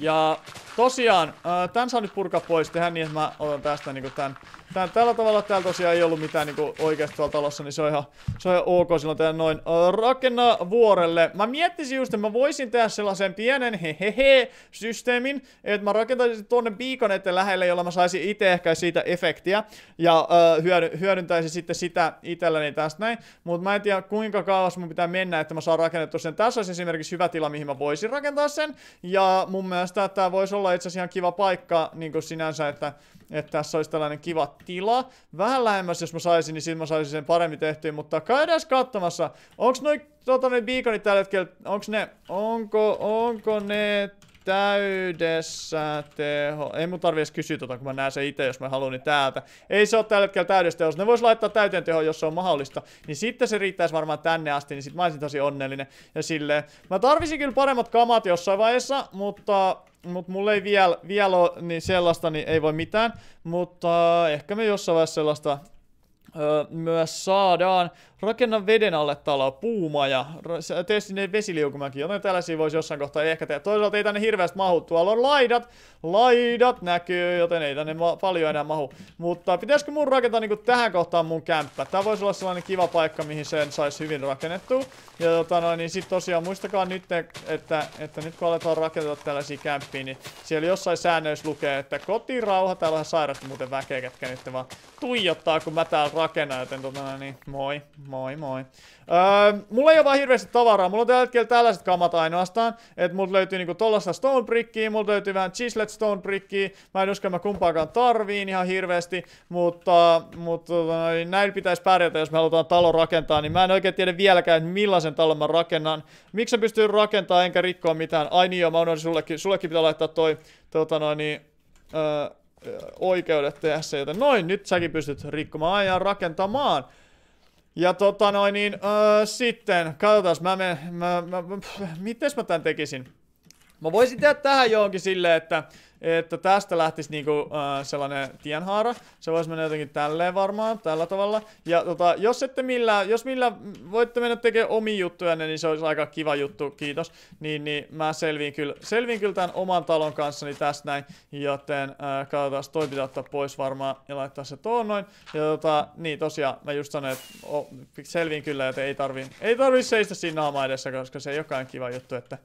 Ja tosiaan, tän saa nyt purkaa pois, tehdään niin, että mä otan tästä niinku tän Tää, tällä tavalla täällä tosiaan ei ollut mitään niinku oikeasti tuolla talossa, niin se on ihan, se on ihan ok silloin tehdä noin. Rakenna vuorelle. Mä miettisin just, että mä voisin tehdä sellaisen pienen hehehe systeemin, että mä rakentaisin tuonne piikon eteen lähelle, jolla mä saisin itse ehkä siitä efektiä ja uh, hyödy, hyödyntäisin sitten sitä itselläni tästä näin. Mutta mä en tiedä kuinka kauas mun pitää mennä, että mä saan rakennettu sen. Tässä olisi esimerkiksi hyvä tila, mihin mä voisin rakentaa sen. Ja mun mielestä tämä voisi olla itse asiassa ihan kiva paikka niin sinänsä, että, että tässä olisi tällainen kiva tila. Vähän lähemmäs, jos mä saisin, niin sitten mä saisin sen paremmin tehtyä, mutta käydään katsomassa. Onks noi, tota, noi beaconit tällä hetkellä, onks ne, onko, onko ne täydessä teho. Ei mun tarvi edes kysyä tota, kun mä näen se itse, jos mä haluan, niin täältä. Ei se ole tällä hetkellä täydessä tehossa. Ne vois laittaa täyteen teho, jos se on mahdollista. Niin sitten se riittäisi varmaan tänne asti, niin sit mä olisin tosi onnellinen. Ja silleen. Mä tarvisin kyllä paremmat kamat jossain vaiheessa, mutta mut mulla ei vielä viel ole niin sellaista, niin ei voi mitään, mutta ehkä me jossain vaiheessa sellaista Öö, myös saadaan. Rakenna veden alle talo, puuma ja tee sinne vesiliukumäki. Joten tällaisia voisi jossain kohtaa ehkä tehdä. Toisaalta ei tänne hirveästi mahu. Tuolla on laidat. Laidat näkyy, joten ei tänne paljon enää mahu. Mutta pitäisikö mun rakentaa niinku tähän kohtaan mun kämppä? Tää voisi olla sellainen kiva paikka, mihin sen saisi hyvin rakennettu. Ja tota noin, niin sit tosiaan muistakaa nyt, että, että nyt kun aletaan rakentaa tällaisia kämppiä, niin siellä jossain säännöissä lukee, että kotirauha. Täällä on sairaasti muuten väkeä, ketkä nyt vaan tuijottaa, kun mä täällä takena, joten tota, no niin, moi, moi, moi. Öö, mulla ei ole vaan hirveästi tavaraa, mulla on tällä hetkellä tällaiset kamat ainoastaan, että mulla löytyy niinku tollasta stone brickia, mulla löytyy vähän chislet stone brickia, mä en usko, mä kumpaakaan tarviin ihan hirveästi, mutta, mutta tota, no niin, näin pitäisi pärjätä, jos me halutaan talo rakentaa, niin mä en oikein tiedä vieläkään, että millaisen talon mä rakennan. Miksi mä pystyn rakentamaan enkä rikkoa mitään? Ai niin joo, mä unohdin sullekin, sullekin pitää laittaa toi, tota noin, niin, öö, oikeudet tehdä se, joten noin, nyt säkin pystyt rikkomaan ja rakentamaan. Ja tota noin, niin öö, sitten, katsotaan, mä menen, mä, mä, mä, mä, mä tän tekisin? Mä voisin tehdä tähän johonkin silleen, että että tästä lähtisi niinku, äh, sellainen tienhaara. Se voisi mennä jotenkin tälleen varmaan, tällä tavalla. Ja tota, jos ette millä jos millä voitte mennä tekemään omi juttuja, niin se olisi aika kiva juttu, kiitos. Niin, niin mä selviin kyllä, selviin kyllä tämän oman talon kanssa niin tästä näin. Joten äh, katsotaan, toi pitää ottaa pois varmaan ja laittaa se tuohon noin. Ja tota, niin tosiaan, mä just sanoin, että oh, selviin kyllä, että ei tarvi, ei tarvi seistä siinä naama edessä, koska se ei olekaan kiva juttu, että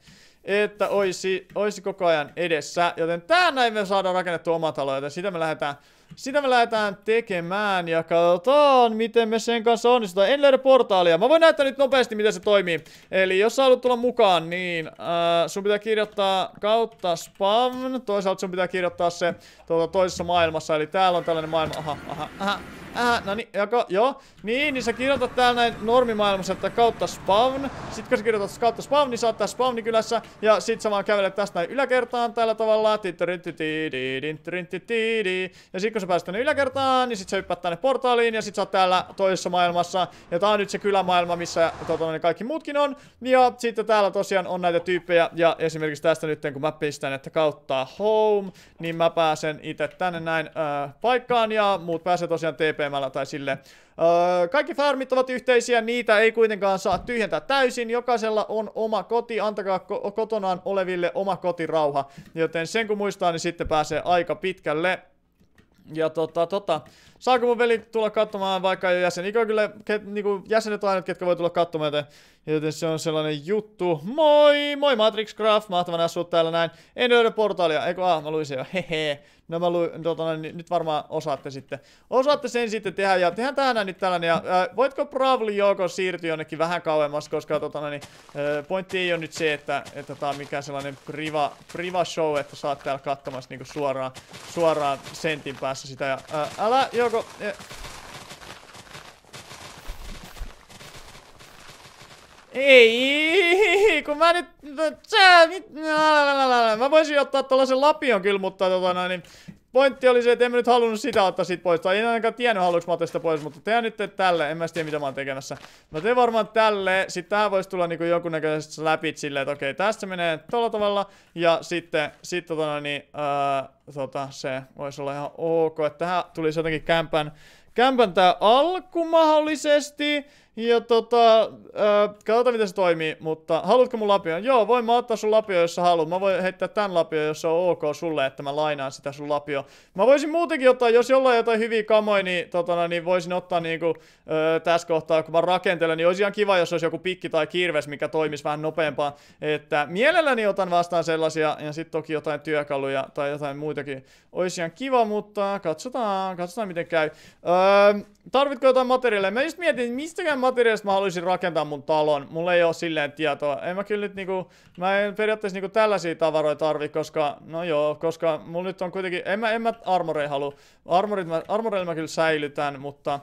että olisi, olisi koko ajan edessä. Joten tää näin me saadaan rakennettua oma talo, joten sitä me lähdetään, sitä me lähdetään tekemään ja katsotaan, miten me sen kanssa onnistutaan. En löydä portaalia. Mä voin näyttää nyt nopeasti, miten se toimii. Eli jos sä haluat tulla mukaan, niin äh, sun pitää kirjoittaa kautta spam. Toisaalta sun pitää kirjoittaa se tuota, toisessa maailmassa. Eli täällä on tällainen maailma. Aha, aha, aha. Äh, no niin, joko, joo. Niin, niin sä kirjoitat täällä näin normimaailmassa, että kautta spawn. Sitten kun sä kirjoitat kautta spawn, niin sä oot tässä spawnikylässä. Ja sit sä vaan kävelet tästä näin yläkertaan tällä tavalla. Ja sit kun sä pääset tänne yläkertaan, niin sit sä hyppäät tänne portaaliin. Ja sit sä oot täällä toisessa maailmassa. Ja tää on nyt se kylämaailma, missä tota, ne kaikki muutkin on. Ja sitten täällä tosiaan on näitä tyyppejä. Ja esimerkiksi tästä nyt, kun mä pistän, että kautta home, niin mä pääsen itse tänne näin äh, paikkaan. Ja muut pääsee tosiaan TP lyömällä tai sille. Öö, kaikki farmit ovat yhteisiä, niitä ei kuitenkaan saa tyhjentää täysin. Jokaisella on oma koti, antakaa ko kotonaan oleville oma kotirauha. Joten sen kun muistaa, niin sitten pääsee aika pitkälle. Ja tota, tota, saako mun veli tulla katsomaan, vaikka ei ole jäsen? Ikä kyllä, ket, niinku, jäsenet on ainut, ketkä voi tulla katsomaan, joten Joten se on sellainen juttu. Moi! Moi Matrix Graph! Mahtava nähdä sut täällä näin. En löydä portaalia. Eikö? Ah, mä luin sen jo. Hehe. No mä luin, no, tota, nyt varmaan osaatte sitten. Osaatte sen sitten tehdä. Ja tehdään tähän nyt tällainen. Ja, ää, voitko Bravli joko siirtyä jonnekin vähän kauemmas, koska tota, niin, ää, pointti ei ole nyt se, että, että tää on mikään sellainen priva, priva show, että saat täällä katsomassa niinku suoraan, suoraan sentin päässä sitä. Ja, ää, älä joko... Ää, Ei, kun mä nyt... Sä, mit, mä voisin ottaa tuollaisen lapion kyllä, mutta tota noin, niin pointti oli se, että en mä nyt halunnut sitä ottaa sit pois. Tai en ainakaan tiennyt, haluanko mä ottaa sitä pois, mutta tehdään nyt tälle. En mä tiedä, mitä mä oon tekemässä. Mä teen varmaan tälle. Sitten tähän voisi tulla niinku jonkunnäköiset läpit silleen, että okei, tässä menee tuolla tavalla. Ja sitten, sit tota niin, ää, tota, se voisi olla ihan ok. Että tähän tulisi jotenkin kämpän, kämpän tää alku mahdollisesti. Ja tota, äh, katsotaan miten se toimii, mutta haluatko mun lapion? Joo, voin mä ottaa sun lapio, jos sä haluat. Mä voin heittää tän lapio, jos se on ok sulle, että mä lainaan sitä sun lapio. Mä voisin muutenkin ottaa, jos jollain jotain hyviä kamoja, niin, totana, no, niin voisin ottaa niinku, äh, tässä kohtaa, kun mä rakentelen, niin olisi ihan kiva, jos olisi joku pikki tai kirves, mikä toimisi vähän nopeampaa, Että mielelläni otan vastaan sellaisia, ja sitten toki jotain työkaluja tai jotain muitakin. Olisi ihan kiva, mutta katsotaan, katsotaan miten käy. Äh, tarvitko jotain materiaalia? Mä just mietin, mistäkään materiaalista mä haluaisin rakentaa mun talon. Mulla ei ole silleen tietoa. En mä kyllä nyt niinku, mä en periaatteessa niinku tällaisia tavaroita tarvi, koska, no joo, koska mulla nyt on kuitenkin, en mä, en mä armoreja halua. Armorit mä, armoreilla mä kyllä säilytän, mutta,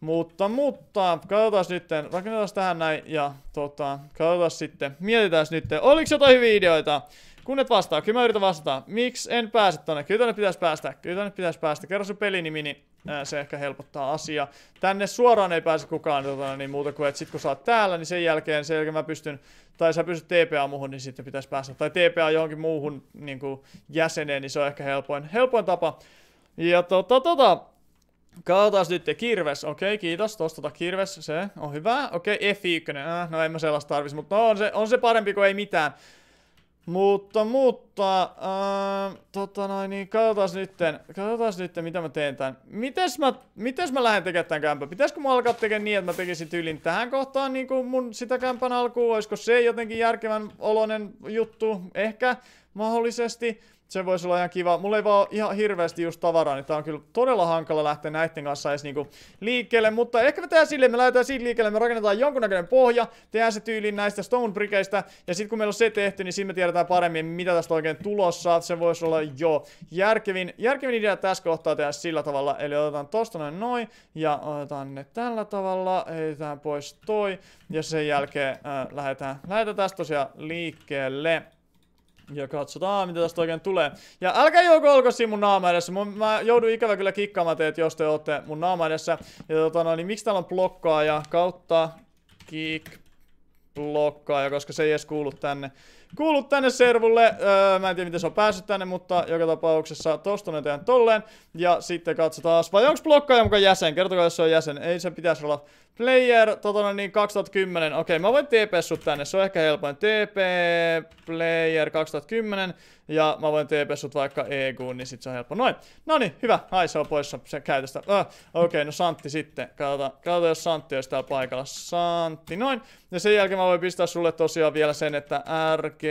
mutta, mutta, katsotaan sitten, rakennetaan tähän näin ja tota, katsotaan sitten, mietitään sitten, oliko jotain hyviä ideoita? Kun et vastaa, kyllä mä yritän vastata. Miksi en pääse tonne? Kyllä tonne pitäisi päästä. Kyllä tonne pitäisi päästä. Kerro sun pelinimi, niin se ehkä helpottaa asiaa. Tänne suoraan ei pääse kukaan tota, niin muuta kuin, että sit kun sä oot täällä, niin sen jälkeen, sen jälkeen mä pystyn, tai sä pystyt TPA muuhun, niin sitten pitäisi päästä. Tai TPA johonkin muuhun niin kuin jäseneen, niin se on ehkä helpoin, helpoin tapa. Ja tota, tota, Katsotaan nyt, kirves, okei, okay, kiitos, tosta tota kirves, se on hyvä, okei, okay, F1, äh, no en mä sellaista tarvis, mutta no, on, se, on se parempi kuin ei mitään. Mutta, mutta, äh, tota noin, niin katsotaas nytten, katsotaas nytten, mitä mä teen tän. Mites mä, mites mä lähden tekemään tän kämpän? Pitäisikö mä alkaa tekemään niin, että mä tekisin tyylin tähän kohtaan niin kuin mun sitä kämpän alkuun? Olisiko se jotenkin järkevän oloinen juttu? Ehkä, mahdollisesti se voisi olla ihan kiva. Mulla ei vaan ihan hirveästi just tavaraa, niin tää on kyllä todella hankala lähteä näiden kanssa edes niinku liikkeelle, mutta ehkä me tehdään silleen, me lähdetään siitä liikkeelle, me rakennetaan jonkunnäköinen pohja, tehdään se tyyliin näistä stone brickeistä, ja sitten kun meillä on se tehty, niin siinä me tiedetään paremmin, mitä tästä oikein tulossa, se voisi olla jo järkevin, järkevin idea tässä kohtaa tehdä sillä tavalla, eli otetaan tosta noin noin, ja otetaan ne tällä tavalla, heitetään pois toi, ja sen jälkeen äh, lähdetään, lähdetään tästä tosiaan liikkeelle. Ja katsotaan, mitä tästä oikein tulee. Ja älkää joku olko siinä mun naama edessä. Mun, mä joudun ikävä kyllä kikkaamaan teet, jos te olette mun naama edessä. Ja tota no, niin miksi täällä on blokkaa ja kautta kick ja koska se ei edes kuulu tänne. Kuulu tänne servulle, öö, mä en tiedä miten se on päässyt tänne, mutta joka tapauksessa tosta ne tolleen. Ja sitten katsotaan, vai onks blokkaa mukaan jäsen? Kertokaa jos se on jäsen, ei se pitäisi olla Player, totona niin 2010. Okei, mä voin TP sut tänne, se on ehkä helpoin. TP, player 2010. Ja mä voin TP sut vaikka EG, niin sit se on helppo. Noin. No niin, hyvä. Ai, se on poissa se käytöstä. Öh. Ah, okei, okay, no Santti sitten. katsotaan, jos Santti olisi täällä paikalla. Santti, noin. Ja sen jälkeen mä voin pistää sulle tosiaan vielä sen, että RG...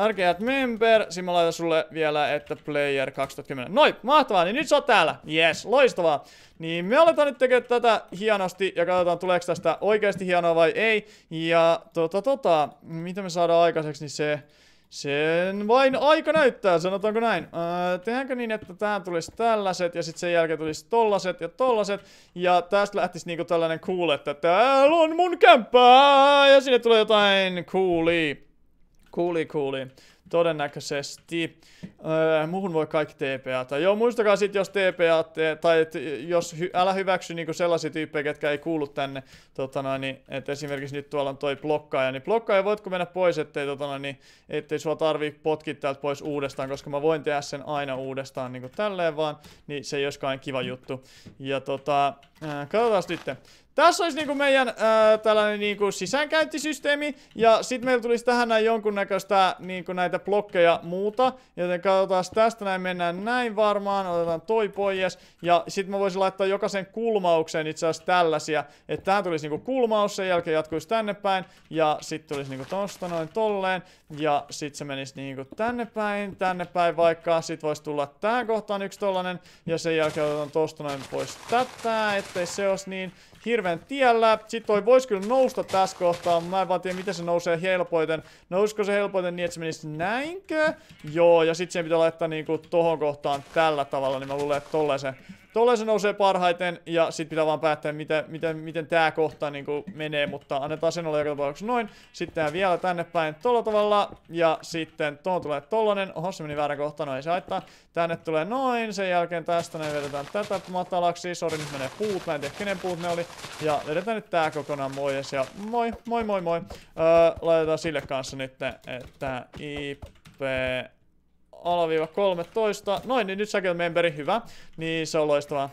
Arkeat member, mä laitan sulle vielä, että player 2010. Noi mahtavaa, niin nyt sä oot täällä. Yes, loistavaa. Niin me aletaan nyt tekemään tätä hienosti ja katsotaan tuleeko tästä oikeasti hienoa vai ei. Ja tota tota, mitä me saadaan aikaiseksi, niin se... Sen vain aika näyttää, sanotaanko näin. Öö, tehdäänkö niin, että tähän tulisi tällaiset ja sitten sen jälkeen tulisi tollaset ja tollaset. Ja tästä lähtisi niinku tällainen cool, että täällä on mun kämppää ja sinne tulee jotain coolia. Kuuli, kuuli. Todennäköisesti. Öö, muhun voi kaikki TPAta. Joo, muistakaa sitten jos TPA, tai et, jos hy, älä hyväksy niinku sellaisia tyyppejä, ketkä ei kuulu tänne, totana, niin, et esimerkiksi nyt tuolla on toi blokkaaja, niin blokkaaja voitko mennä pois, ettei, totana, niin, ettei sua tarvi potkia täältä pois uudestaan, koska mä voin tehdä sen aina uudestaan niinku tälleen vaan, niin se ei olisikaan kiva juttu. Ja tota, äh, katsotaan sitten. Tässä olisi niinku meidän ää, tällainen niinku sisäänkäyntisysteemi. Ja sitten meillä tulisi tähän näin jonkunnäköistä niinku näitä blokkeja muuta. Joten katsotaan tästä näin mennään näin varmaan. Otetaan toi pois. Ja sitten mä voisin laittaa jokaisen kulmaukseen itse asiassa tällaisia. Että tähän tulisi niinku kulmaus, sen jälkeen jatkuisi tänne päin. Ja sitten tulisi niinku tosta noin tolleen. Ja sitten se menisi niinku tänne päin, tänne päin vaikka. Sitten voisi tulla tähän kohtaan yksi tollanen. Ja sen jälkeen otetaan tosta noin pois tätä, ettei se olisi niin hirveän tiellä. sitten toi voisi kyllä nousta tässä kohtaa, mä en vaan tiedä miten se nousee helpoiten. Nousko se helpoiten niin, että se menisi näinkö? Joo, ja sitten se pitää laittaa niinku tohon kohtaan tällä tavalla, niin mä luulen, että tolleen se Tolleen se nousee parhaiten, ja sitten pitää vaan päättää, miten, miten, miten tämä kohta niin kuin, menee, mutta annetaan sen olla joka tapauksessa noin. Sitten vielä tänne päin tolla tavalla, ja sitten tuon tulee tollanen. Oho, se meni väärä kohta, no ei se haittaa. Tänne tulee noin, sen jälkeen tästä ne vedetään tätä matalaksi. Sori, nyt menee puut, mä en tiedä kenen puut ne oli. Ja vedetään nyt tää kokonaan mojes, ja moi, moi, moi, moi. Öö, laitetaan sille kanssa nyt, että IP alaviiva 13. Noin, niin nyt Shackle Memberi, hyvä. Niin se on loistavaa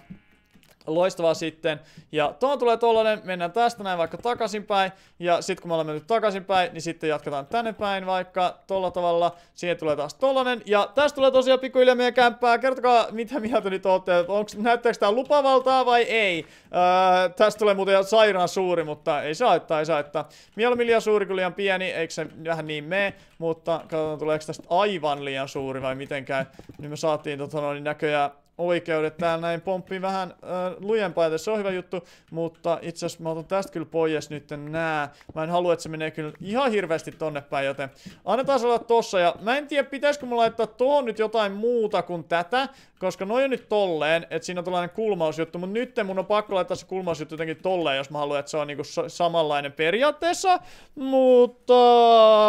loistavaa sitten. Ja tuohon tulee tollanen, mennään tästä näin vaikka takaisinpäin, ja sitten kun me ollaan mennyt takaisinpäin, niin sitten jatketaan tänne päin vaikka tolla tavalla, siihen tulee taas tollanen, ja tästä tulee tosiaan pikkuhiljaa meidän kämppää, kertokaa mitä mieltä nyt olette. onks, näyttääkö tää lupavaltaa vai ei? Öö, tästä tulee muuten sairaan suuri, mutta ei saa että, ei saa että. Mieluummin liian suuri kuin liian pieni, eikö se vähän niin me mutta katsotaan tuleeko tästä aivan liian suuri vai mitenkään Nyt me saatiin tota noin näköjään oikeudet täällä näin pomppii vähän äh, lujempaa, että se on hyvä juttu, mutta itse asiassa mä otan tästä kyllä pois nyt nää. Mä en halua, että se menee kyllä ihan hirveästi tonne päin, joten annetaan se olla tossa, ja mä en tiedä, pitäisikö mulla laittaa tuohon nyt jotain muuta kuin tätä, koska noin on nyt tolleen, että siinä on tällainen kulmausjuttu, mutta nyt mun on pakko laittaa se kulmausjuttu jotenkin tolleen, jos mä haluan, että se on niinku samanlainen periaatteessa. Mutta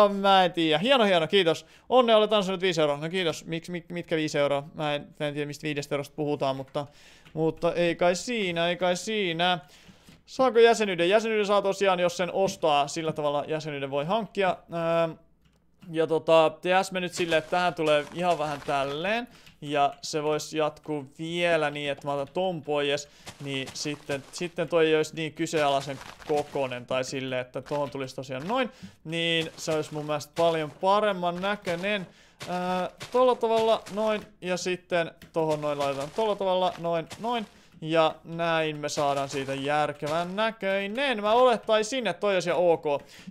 äh, mä en tiedä. Hieno, hieno, kiitos. Onne, oletan se nyt 5 euroa. No kiitos. Mik, mitkä 5 euroa? Mä en, mä en tiedä, mistä 5 eurosta puhutaan, mutta, mutta ei kai siinä, ei kai siinä. Saako jäsenyyden? Jäsenyyden saa tosiaan, jos sen ostaa. Sillä tavalla jäsenyyden voi hankkia. Äh, ja tota, tehdään me nyt silleen, että tähän tulee ihan vähän tälleen. Ja se voisi jatkuu vielä niin, että mä otan ton pois, niin sitten, sitten toi ei olisi niin kyseenalaisen kokonen tai silleen, että tohon tulisi tosiaan noin, niin se olisi mun mielestä paljon paremman näköinen. Äh, tolla tavalla noin ja sitten tohon noin laitetaan tolla tavalla noin noin. Ja näin me saadaan siitä järkevän näköinen. Mä olettaisin, että toi asia ok.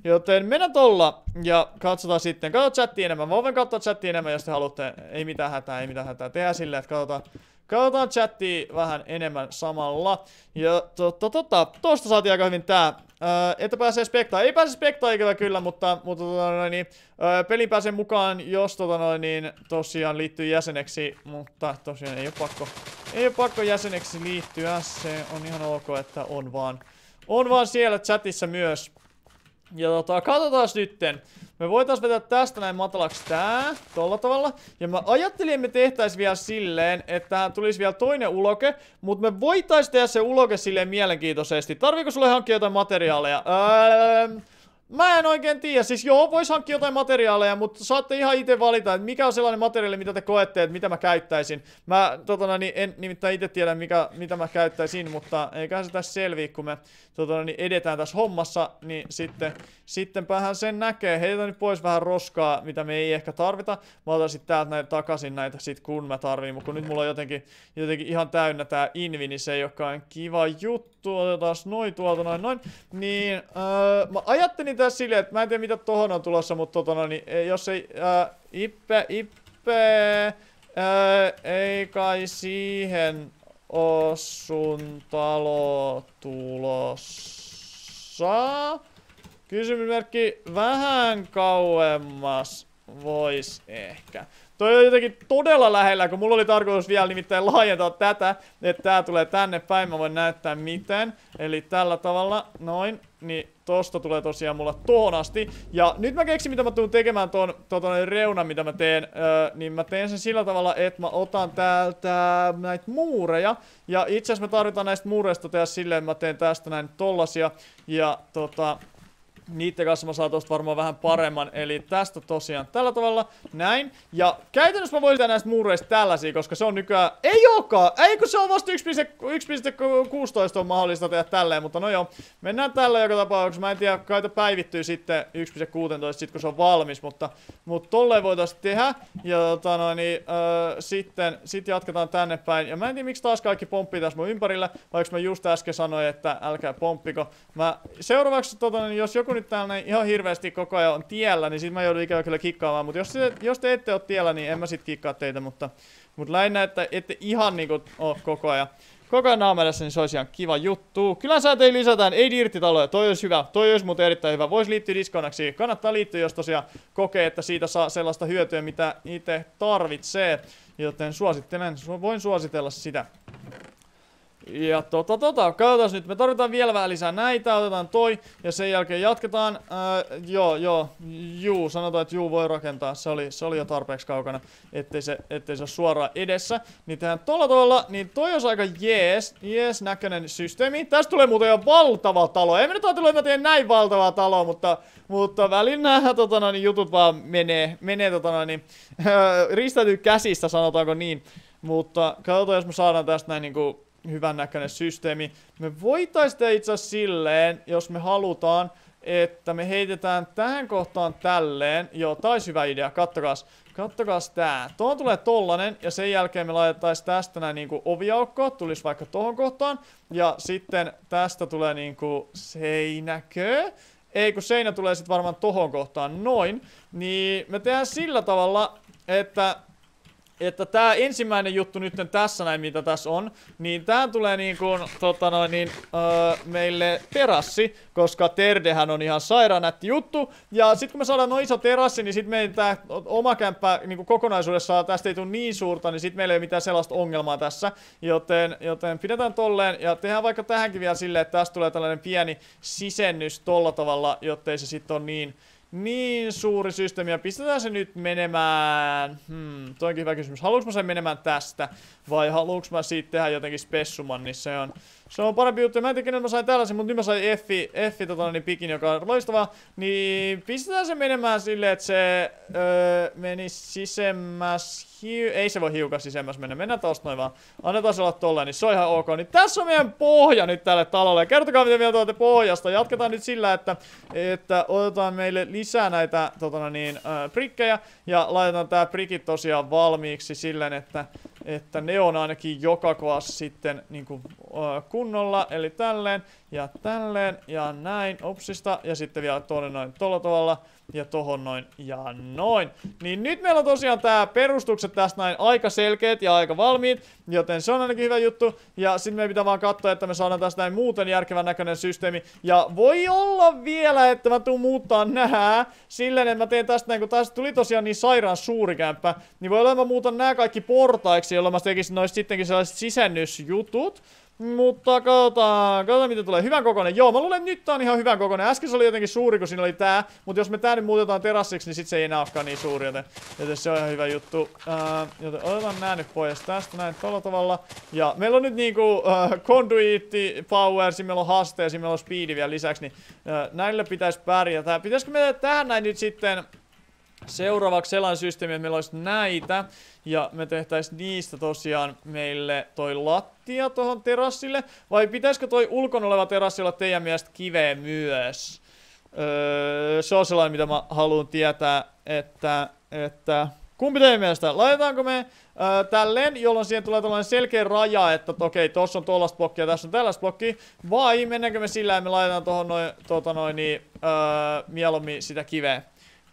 Joten mennään tolla ja katsotaan sitten. Katsotaan chatti enemmän. Mä voin katsoa chatti enemmän, jos te haluatte. Ei mitään hätää, ei mitään hätää. Tehdään silleen, että katsotaan. Katsotaan chattia vähän enemmän samalla. Ja totta, totta, tosta saatiin aika hyvin tää. Öö, että pääsee spektaan. Ei pääse spektaan ikävä kyllä, mutta, mutta tota noin, niin, öö, äh, peli pääsee mukaan, jos tota noin, niin, tosiaan liittyy jäseneksi. Mutta tosiaan ei ole pakko, ei ole pakko jäseneksi liittyä. Se on ihan ok, että on vaan, on vaan siellä chatissa myös. Ja tota, katsotaan nytten. Me voitais vetää tästä näin matalaksi tää, tolla tavalla. Ja mä ajattelin, että me tehtäis vielä silleen, että tähän tulisi vielä toinen uloke, mutta me voitais tehdä se uloke silleen mielenkiintoisesti. Tarviiko sulle hankkia jotain materiaaleja? Öö, Mä en oikein tiedä, siis joo, vois hankkia jotain materiaaleja, mutta saatte ihan itse valita, että mikä on sellainen materiaali, mitä te koette, että mitä mä käyttäisin. Mä totona, no, niin en nimittäin itse tiedä, mikä, mitä mä käyttäisin, mutta eiköhän se tässä selviä, kun me totona, no, niin edetään tässä hommassa, niin sitten Sittenpähän sen näkee. Heitä nyt pois vähän roskaa, mitä me ei ehkä tarvita. Mä otan sitten täältä näitä takaisin näitä sit kun mä tarviin. Mutta kun nyt mulla on jotenkin, jotenkin ihan täynnä tää invi, niin se ei olekaan kiva juttu. Otetaan noin tuolta noin noin. Niin, öö, mä ajattelin tässä silleen, että mä en tiedä mitä tohon on tulossa, mutta tota no, niin, jos ei... Öö, ippe, ippe... Öö, ei kai siihen oo sun talo tulossa. Kysymysmerkki vähän kauemmas vois ehkä. Toi on jotenkin todella lähellä, kun mulla oli tarkoitus vielä nimittäin laajentaa tätä, että tää tulee tänne päin, mä voin näyttää miten. Eli tällä tavalla, noin, niin tosta tulee tosiaan mulla tuohon asti. Ja nyt mä keksin, mitä mä tuun tekemään tuon, tuon reunan, mitä mä teen. Öö, niin mä teen sen sillä tavalla, että mä otan täältä näitä muureja. Ja itse asiassa me tarvitaan näistä muureista tehdä silleen, mä teen tästä näin tollasia. Ja tota, niiden kanssa mä saan tosta varmaan vähän paremman. Eli tästä tosiaan tällä tavalla, näin. Ja käytännössä mä voisin tehdä näistä muureista tällaisia, koska se on nykyään... Ei ookaan! Ei kun se on vasta 1.16 on mahdollista tehdä tälleen, mutta no joo. Mennään tällä joka tapauksessa. Mä en tiedä, kai päivittyy sitten 1.16 sit kun se on valmis, mutta... mutta tolleen voitaisiin tehdä. Ja tota no niin, äh, sitten sit jatketaan tänne päin. Ja mä en tiedä miksi taas kaikki pomppii tässä mun ympärillä, vaikka mä just äsken sanoin, että älkää pomppiko. Mä seuraavaksi tota, niin jos joku nyt täällä näin ihan hirveästi koko ajan on tiellä, niin sit mä joudun ikävä kyllä kikkaamaan. Mutta jos, jos te ette ole tiellä, niin en mä sit kikkaa teitä, mutta, mutta lähinnä, että ette ihan niinku oo koko ajan. Koko ajan naamadassa, niin se olisi ihan kiva juttu. Kyllä sä tein lisätään, ei dirtitaloja, toi olisi hyvä, toi olisi muuten erittäin hyvä. Voisi liittyä diskonaksi, kannattaa liittyä, jos tosiaan kokee, että siitä saa sellaista hyötyä, mitä itse tarvitsee. Joten suosittelen, voin suositella sitä. Ja tota tota, katsotaan nyt, me tarvitaan vielä vähän lisää näitä, otetaan toi ja sen jälkeen jatketaan. Öö, joo, joo, juu, sanotaan, että juu voi rakentaa, se oli, se oli jo tarpeeksi kaukana, ettei se, ettei se ole suoraan edessä. Niin tehdään tolla tavalla, niin toi on aika jees, jees näköinen systeemi. Tästä tulee muuten jo valtava talo, ei me nyt ajatella, että mä teen näin valtavaa taloa, mutta, mutta välin nämä tota, no, niin jutut vaan menee, menee tota, no, niin, öö, ristäytyy käsistä, sanotaanko niin. Mutta katsotaan, jos me saadaan tästä näin niinku hyvän näköinen systeemi. Me voitais tehdä itse asiassa silleen, jos me halutaan, että me heitetään tähän kohtaan tälleen. Joo, tais hyvä idea, kattokas. Kattokas tää. Tuohon tulee tollanen, ja sen jälkeen me laitettaisiin tästä näin niinku oviaukko, tulisi vaikka tohon kohtaan. Ja sitten tästä tulee niinku seinäkö. Ei, kun seinä tulee sitten varmaan tohon kohtaan, noin. Niin me tehdään sillä tavalla, että että tämä ensimmäinen juttu nyt tässä näin, mitä tässä on, niin tämä tulee niin kuin, tota noin, niin, öö, meille terassi, koska terdehän on ihan sairaanätti juttu. Ja sitten kun me saadaan noin iso terassi, niin sitten meidän tämä oma kämppä niin kokonaisuudessaan tästä ei tule niin suurta, niin sitten meillä ei ole mitään sellaista ongelmaa tässä. Joten, joten pidetään tolleen ja tehdään vaikka tähänkin vielä silleen, että tästä tulee tällainen pieni sisennys tolla tavalla, jottei se sitten on niin niin suuri systeemi, ja pistetään se nyt menemään. Hmm, toi onkin hyvä kysymys. Haluanko mä sen menemään tästä, vai haluanko mä siitä tehdä jotenkin spessuman, niin se on se on parempi juttu. Mä en tiedä, kenen mä sain tällaisen, mutta nyt mä sain Effi, Effi tota, niin pikin, joka on loistava. Niin pistetään se menemään silleen, että se öö, menisi sisemmäs hiu... Ei se voi hiukan sisemmäs mennä. Mennään tosta noin vaan. Annetaan se olla tolleen, niin se on ihan ok. Niin tässä on meidän pohja nyt tälle talolle. Kertokaa, mitä vielä tuolta pohjasta. Jatketaan nyt sillä, että, että otetaan meille lisää näitä tota, niin, öö, prikkejä. Ja laitetaan tää prikit tosiaan valmiiksi silleen, että että ne on ainakin joka koas sitten niin kuin, kunnolla, eli tälleen. Ja tälleen, ja näin, upsista, ja sitten vielä tuonne noin tuolla tavalla, ja tohon noin, ja noin. Niin nyt meillä on tosiaan tää perustukset tästä näin aika selkeät ja aika valmiit, joten se on ainakin hyvä juttu. Ja sitten meidän pitää vaan katsoa, että me saadaan tästä näin muuten järkevän näköinen systeemi. Ja voi olla vielä, että mä tuun muuttaa nää, silleen, että mä teen tästä näin, kun tästä tuli tosiaan niin sairaan suuri kämppä, niin voi olla, että mä muutan nää kaikki portaiksi, jolloin mä tekisin noista sittenkin sellaiset sisännysjutut. Mutta katsotaan, katsotaan miten tulee. Hyvän kokoinen. Joo, mä luulen, että nyt tää on ihan hyvän kokoinen. Äsken se oli jotenkin suuri, kun siinä oli tää. Mutta jos me tää nyt muutetaan terassiksi, niin sit se ei enää olekaan niin suuri, joten, joten se on ihan hyvä juttu. Äh, joten otetaan nää nyt pois tästä näin tällä tavalla. Ja meillä on nyt niinku äh, conduitti, power, siinä meillä on haaste ja siinä meillä on speedi vielä lisäksi. Niin äh, näillä pitäisi pärjätä. Pitäisikö me tehdä tähän näin nyt sitten Seuraavaksi sellainen systeemi, että meillä olisi näitä, ja me tehtäisiin niistä tosiaan meille toi lattia tuohon terassille, vai pitäisikö toi ulkon oleva terassi olla teidän mielestä kiveä myös? Öö, se on sellainen, mitä mä haluan tietää, että, että kumpi teidän mielestä? Laitetaanko me öö, tälleen, jolloin siihen tulee tällainen selkeä raja, että okei, okay, tossa on tuollaista blokkia, tässä on tällaista blokkia, vai mennäänkö me sillä ja me laitetaan tuohon noin, tota noin, niin, öö, mieluummin sitä kiveä?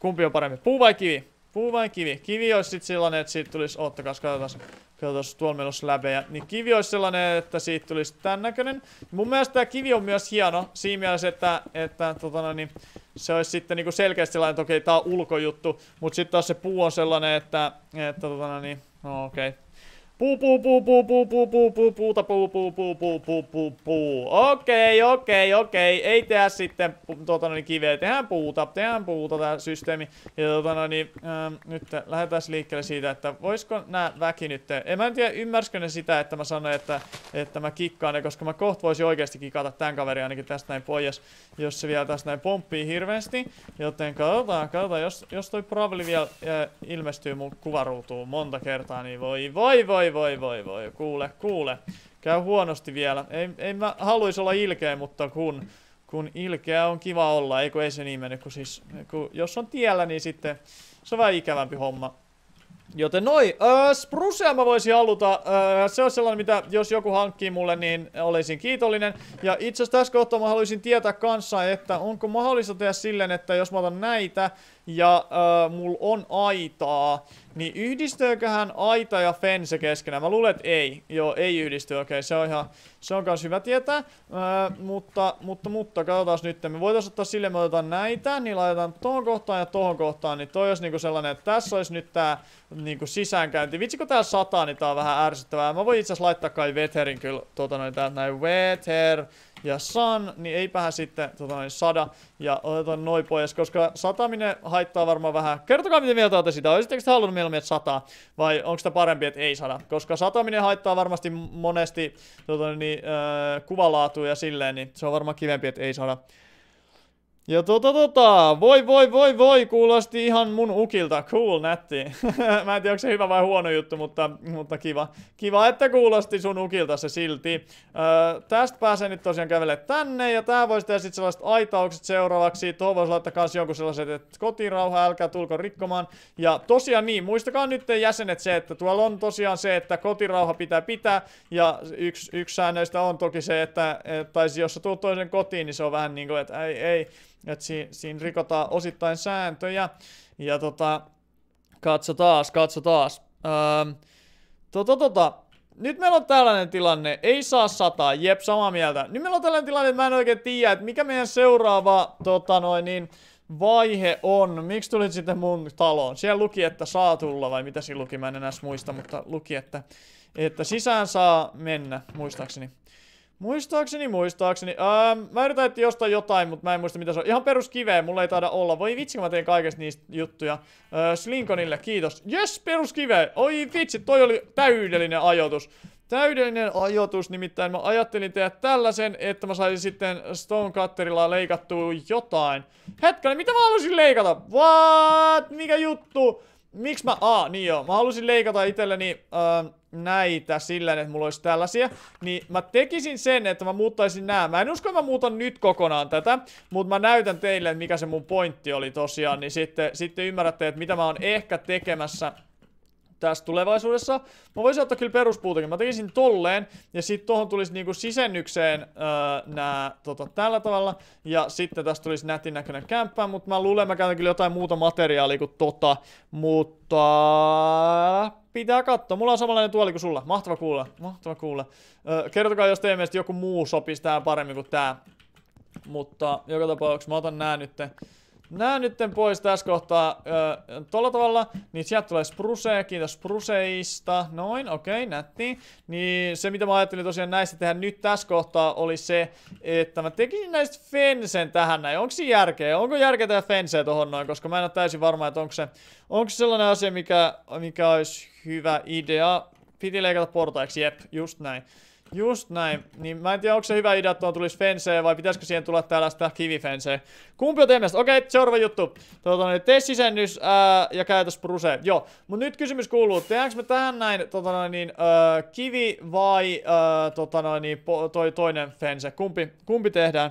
Kumpi on parempi? Puu vai kivi? Puu vai kivi? Kivi olisi sitten sellainen, että siitä tulisi... Oottakas, katsotaan. Katsotaan, tuolla menossa läpejä. Niin kivi olisi sellainen, että siitä tulisi tämän näköinen. Mun mielestä tämä kivi on myös hieno. Siinä mielessä, että, että totana, no, niin, se olisi sitten niinku selkeästi sellainen, että okei, okay, tää on ulkojuttu. Mutta sitten taas se puu on sellainen, että, että totana, no, niin, no okei. Okay. Puu, puu, puu, puu, puu, puu, puu, puu, puuta, puu, puu, puu, puu, puu, puu, puu. Okei, okei, okei. Ei tehdä sitten tuota, noin kiveä. Tehdään puuta, tehdään puuta tämä systeemi. Ja tuota, noin, nyt lähdetään liikkeelle siitä, että voisiko nää väki nyt... En mä en tiedä, ymmärsikö ne sitä, että mä sanoin, että, että mä kikkaan ne, koska mä koht voisin oikeasti kikata tän kaveri ainakin tästä näin pois, jos se vielä tästä näin pomppii hirveästi. Joten katsotaan, katsotaan. Jos, jos toi Bravli vielä ilmestyy mun kuvaruutuun monta kertaa, niin voi, voi, voi voi voi voi voi. Kuule, kuule. Käy huonosti vielä. Ei, ei mä haluaisi olla ilkeä, mutta kun, kun ilkeä on kiva olla. Eikö ei se niin mene, kun siis, kun jos on tiellä, niin sitten se on vähän ikävämpi homma. Joten noi, öö, äh, Sprusea mä voisin haluta, öö, se on sellainen mitä jos joku hankkii mulle, niin olisin kiitollinen. Ja itse asiassa tässä kohtaa mä haluaisin tietää kanssa, että onko mahdollista tehdä silleen, että jos mä otan näitä, ja öö, mulla on aitaa, niin yhdistääköhän aita ja fense keskenään? Mä luulen, että ei. Joo, ei yhdisty, okei, okay, se on ihan, se on kans hyvä tietää. Öö, mutta, mutta, mutta, katsotaan nyt. Me voitaisiin ottaa sille, me otetaan näitä, niin laitetaan tohon kohtaan ja tohon kohtaan, niin toi olisi niinku sellainen, että tässä olisi nyt tää niinku sisäänkäynti. Vitsi, kun tää sataa, niin tää on vähän ärsyttävää. Mä voin itse asiassa laittaa kai veterin kyllä, tota noin täältä näin, veter, ja San, niin eipähän sitten tota noin, sada ja otetaan noin pois, koska sataminen haittaa varmaan vähän. Kertokaa mitä mieltä olette sitä, olisitteko te halunnut mieluummin, että sataa vai onko sitä parempi, että ei sada, koska sataminen haittaa varmasti monesti tota niin, äh, öö, kuvalaatua ja silleen, niin se on varmaan kivempi, että ei sada. Ja tota tota, voi voi voi voi, kuulosti ihan mun ukilta, cool, nätti. Mä en tiedä, onko se hyvä vai huono juttu, mutta, mutta kiva. Kiva, että kuulosti sun ukilta se silti. Öö, tästä pääsee nyt tosiaan kävele tänne, ja tää voisi tehdä sitten sellaiset aitaukset seuraavaksi. Tuo voisi laittaa kans jonkun sellaiset, että kotirauha, älkää tulko rikkomaan. Ja tosiaan niin, muistakaa nyt te jäsenet se, että tuolla on tosiaan se, että kotirauha pitää pitää, ja yksi, yksi säännöistä on toki se, että, tai jos sä tulet toisen kotiin, niin se on vähän niinku, että ei, ei, et si, siinä rikotaan osittain sääntöjä. Ja tota, katso taas, katso taas. Öö, tota, tota, nyt meillä on tällainen tilanne, ei saa sataa, jep, samaa mieltä. Nyt meillä on tällainen tilanne, että mä en oikein tiedä, että mikä meidän seuraava tota noin, niin, vaihe on. Miksi tulit sitten mun taloon? Siellä luki, että saa tulla, vai mitä siinä luki, mä en enää muista, mutta luki, että, että sisään saa mennä, muistaakseni. Muistaakseni, muistaakseni. Öö, mä yritän että jostain jotain, mutta mä en muista mitä se on. Ihan peruskiveä, mulla ei taida olla. Voi vitsi, mä teen kaikesta niistä juttuja. Öö, Slinkonille, kiitos. Jes, peruskive! Oi vitsi, toi oli täydellinen ajoitus. Täydellinen ajoitus, nimittäin mä ajattelin tehdä tällaisen, että mä saisin sitten Stonecutterilla leikattua jotain. Hetkinen, mitä mä halusin leikata? What? Mikä juttu? Miksi mä... A, ah, niin joo. Mä halusin leikata itselleni... Öö, näitä sillä, että mulla olisi tällaisia, niin mä tekisin sen, että mä muuttaisin nämä. Mä en usko, että mä muutan nyt kokonaan tätä, mutta mä näytän teille, mikä se mun pointti oli tosiaan, niin sitten, sitten ymmärrätte, että mitä mä oon ehkä tekemässä tässä tulevaisuudessa. Mä voisin ottaa kyllä peruspuutakin. Mä tekisin tolleen, ja sitten tuohon tulisi niinku sisennykseen öö, nää, tota, tällä tavalla, ja sitten tästä tulisi nätin näköinen kämppä, mutta mä luulen, mä käytän kyllä jotain muuta materiaalia kuin tota, mutta pitää katsoa. Mulla on samanlainen tuoli kuin sulla. Mahtava kuulla, mahtava kuulla. Öö, kertokaa, jos teidän mielestä joku muu sopisi tähän paremmin kuin tää. Mutta joka tapauksessa mä otan nää nytten. Nää nytten pois tässä kohtaa öö, tolla tavalla, niin sieltä tulee spruse, kiitos spruseista, noin, okei, okay, nätti. Niin se mitä mä ajattelin tosiaan näistä tehdä nyt tässä kohtaa oli se, että mä tekisin näistä fensen tähän näin, onko se järkeä, onko järkeä tehdä fenseä tohon noin, koska mä en ole täysin varma, että onko se, onko se sellainen asia, mikä, mikä olisi hyvä idea. Piti leikata portaiksi, jep, just näin. Just näin. Niin mä en tiedä, onko se hyvä idea, että tulisi fensejä vai pitäisikö siihen tulla tällaista kivifensejä. Kumpi on teidän Okei, okay, seuraava juttu. Tuota, niin, tee sisennys ää, äh, ja käytös pruse. Joo. Mut nyt kysymys kuuluu, tehdäänkö me tähän näin tuota, niin, ää, äh, kivi vai ää, äh, tuota, niin, toi toinen fense? Kumpi, kumpi tehdään?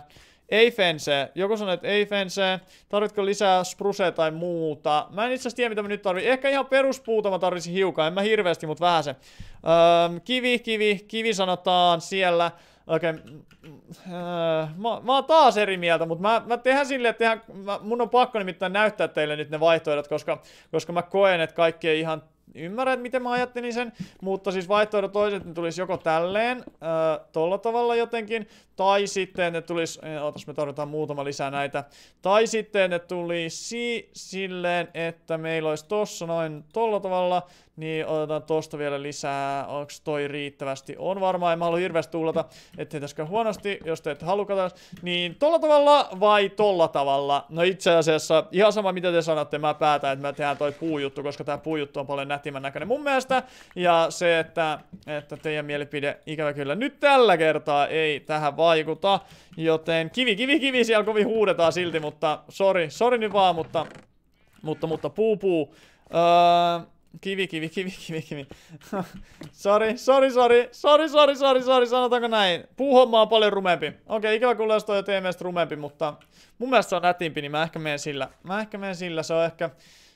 Ei fence. Joku sanoi, että ei fence. Tarvitko lisää sprusea tai muuta? Mä en itse tiedä, mitä mä nyt tarvitsen. Ehkä ihan peruspuuta mä tarvitsin hiukan. En mä hirveästi, mutta vähän se. Öö, kivi, kivi, kivi sanotaan siellä. Okei, okay. Mm, mm, öö, mä, mä oon taas eri mieltä, mutta mä, mä tehän silleen, että tehdään, mä, mun on pakko nimittäin näyttää teille nyt ne vaihtoehdot, koska, koska mä koen, että kaikki ei ihan ymmärrät, miten mä ajattelin sen, mutta siis vaihtoehdot toiset, että ne tulisi joko tälleen, äh, tolla tavalla jotenkin, tai sitten ne tulisi, eh, ootas me tarvitaan muutama lisää näitä, tai sitten ne tulisi silleen, että meillä olisi tossa noin tolla tavalla, niin otetaan tosta vielä lisää, onko toi riittävästi, on varmaan, en mä halua hirveästi tuulata, ettei tässäkään huonosti, jos te ette halua katsoa, niin tolla tavalla vai tolla tavalla, no itse asiassa ihan sama mitä te sanotte, mä päätän, että mä tehdään toi puujuttu, koska tää puujuttu on paljon nätimän näköinen mun mielestä, ja se, että, että teidän mielipide ikävä kyllä nyt tällä kertaa ei tähän vaikuta, joten kivi, kivi, kivi siellä kovin huudetaan silti, mutta sori, sori nyt vaan, mutta, mutta, mutta puu, puu, öö, Kivi, kivi, kivi, kivi, kivi. sorry, sorry, sorry, sorry, sorry, sorry, sorry, sanotaanko näin. Puuhomma on paljon rumempi. Okei, okay, ikävä kuulee, jos toi mielestä rumempi, mutta mun mielestä se on nätimpi, niin mä ehkä menen sillä. Mä ehkä menen sillä, se on ehkä...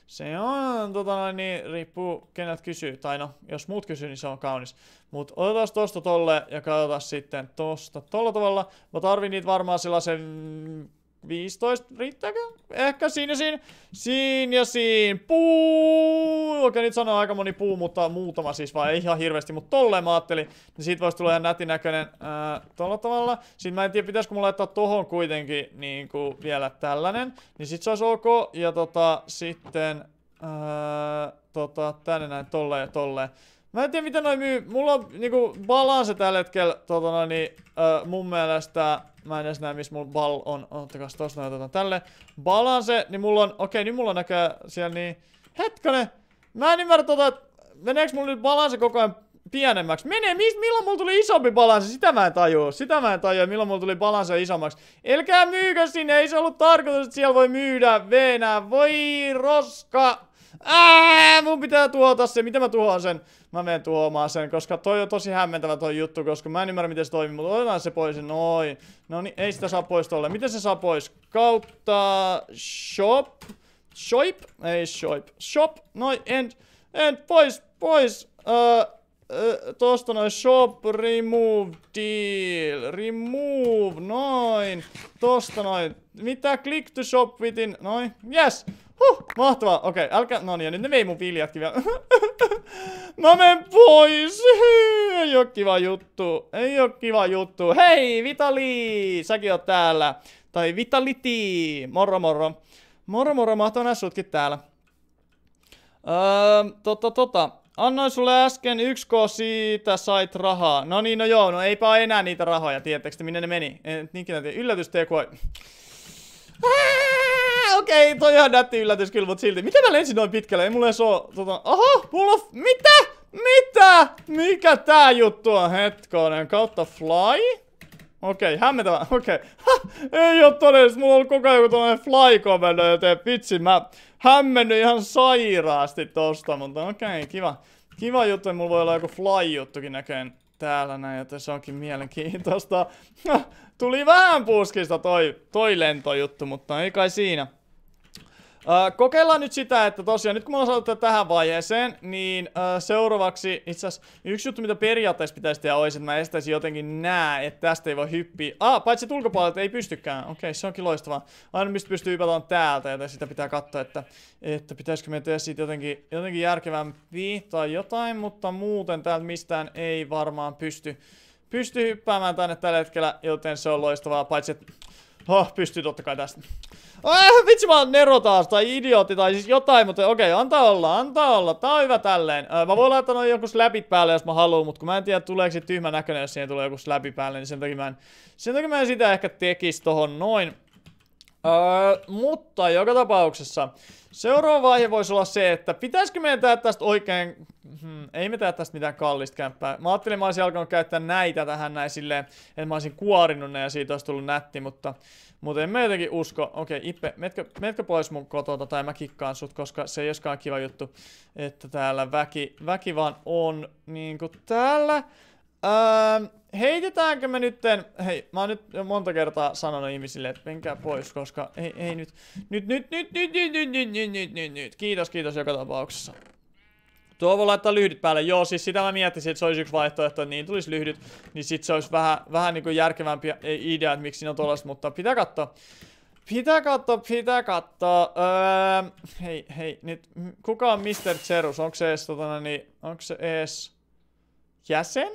Se on, tota niin, riippuu keneltä kysyy. Tai no, jos muut kysyy, niin se on kaunis. mutta otetaan tosta tolle ja katsotaan sitten tosta tolla tavalla. Mä tarvin niitä varmaan sellaisen 15, riittääkö? Ehkä siinä, siinä, siinä ja siinä. Puu! Okei, nyt sanoo aika moni puu, mutta muutama siis vaan, ei ihan hirveästi, mutta tolleen mä ajattelin, niin siitä voisi tulla ihan nätinäköinen näköinen tolla tavalla. Sitten mä en tiedä, pitäisikö mulla laittaa tohon kuitenkin niin kuin vielä tällainen, niin sit se olisi ok, ja tota, sitten ää, tota, tänne näin tolleen ja tolleen. Mä en tiedä mitä noin myy, mulla on niinku balanse tällä hetkellä, tota noin, niin, ää, mun mielestä Mä en edes näe, missä mulla bal on. Ottakas tosta noin, otetaan tälle. Balanse, niin mulla on, okei, nyt niin mulla näkee siellä niin... Hetkone! Mä en ymmärrä tota, että meneekö mulla nyt balanse koko ajan pienemmäksi. Mene, mis, milloin mulla tuli isompi balansi, sitä mä en tajua. Sitä mä en tajua, milloin mulla tuli balansi isommaksi. Elkää myykö sinne, ei se ollut tarkoitus, että siellä voi myydä venää. Voi roska! Ää, mun pitää tuota se. Miten mä tuhoan sen? Mä menen tuomaan sen, koska toi on tosi hämmentävä toi juttu, koska mä en ymmärrä miten se toimii, mutta otetaan se pois. Noin. No niin, ei sitä saa pois tolle. Miten se saa pois? Kautta shop. Shop? Ei shop. Shop. Noin, end. End. Pois, pois. Öö, öö, tosta noin shop, remove deal. Remove. Noin. Tosta noin. Mitä click to shop within? Noin. Yes. Huh, mahtavaa. Okei, okay, älkää... No niin, nyt ne vei mun viljatkin vielä. Mä menen pois. Ei oo kiva juttu. Ei oo kiva juttu. Hei, Vitali! Säkin oot täällä. Tai Vitaliti. Moro moro. Moro moro, mahtavaa nähdä sutkin täällä. Öö, tota tota. Annoin sulle äsken 1K siitä, sait rahaa. No niin, no joo, no eipä enää niitä rahoja, tietääks minne ne meni? En ikinä yllätystä Yllätys TK okei, okay, toi ihan nätti yllätys kyllä, mut silti. Miten mä lensin noin pitkälle? Ei mulla edes oo, tota, aha, mulla on, mitä? Mitä? Mikä tää juttu on? Hetkonen, kautta fly? Okei, okay, hämmentävä, okei. Okay. ei oo todellis, mulla on koko ajan joku tommonen fly-komendo, joten vitsi, mä hämmenny ihan sairaasti tosta, mutta okei, okay, kiva. Kiva juttu, mulla voi olla joku fly-juttukin näköjään täällä näin, joten se onkin mielenkiintoista. Tuli vähän puskista toi, toi lentojuttu, mutta ei kai siinä kokeillaan nyt sitä, että tosiaan nyt kun mä oon tähän vaiheeseen, niin uh, seuraavaksi itse asiassa yksi juttu, mitä periaatteessa pitäisi tehdä olisi, että mä estäisin jotenkin nää, että tästä ei voi hyppiä. Ah, paitsi ulkopuolelta ei pystykään. Okei, okay, se onkin loistavaa. Aina mistä pystyy on täältä, joten sitä pitää katsoa, että, että pitäisikö me tehdä siitä jotenkin, jotenkin järkevämpi tai jotain, mutta muuten täältä mistään ei varmaan pysty, pysty hyppäämään tänne tällä hetkellä, joten se on loistavaa, paitsi että Oh, pystyy totta kai tästä. Oh, vitsi mä oon Nero taas, tai idiootti, tai siis jotain, mutta okei, okay, antaa olla, antaa olla, tää on hyvä tälleen. mä voin laittaa noin joku slapit päälle, jos mä haluan, mutta kun mä en tiedä, tuleeko se tyhmä näköinen, jos siihen tulee joku slapi päälle, niin sen takia mä en, sen takia mä en sitä ehkä tekisi tohon noin. Öö, mutta joka tapauksessa seuraava vaihe voisi olla se, että pitäisikö meidän tehdä tästä oikein... Hmm, ei me tehdä tästä mitään kallista kämppää. Mä ajattelin, että mä olisin alkanut käyttää näitä tähän näin silleen, että mä olisin kuorinnut ne ja siitä olisi tullut nätti, mutta... Mutta en mä jotenkin usko. Okei, okay, Ippe, metkö, metkö pois mun kotota tai mä kikkaan sut, koska se ei olisikaan kiva juttu, että täällä väki, väki vaan on niinku täällä. Öö, heitetäänkö me nytten... Hei, mä oon nyt monta kertaa sanonut ihmisille, että menkää pois, koska... Ei, ei nyt. Nyt, nyt, nyt, nyt, nyt, nyt, nyt, nyt, nyt, nyt, nyt. Kiitos, kiitos joka tapauksessa. Tuo voi laittaa lyhdyt päälle. Joo, siis sitä mä miettisin, että se olisi yksi vaihtoehto, että niin tulisi lyhdyt. Niin sit se olisi vähän, vähän niin kuin järkevämpi idea, että miksi siinä on tollas, mutta pitää katsoa. Pitää katsoa, pitää katsoa. Öö, hei, hei, nyt kuka on Mr. Cerus? Onko se ees, tota, niin, onko se ees jäsen?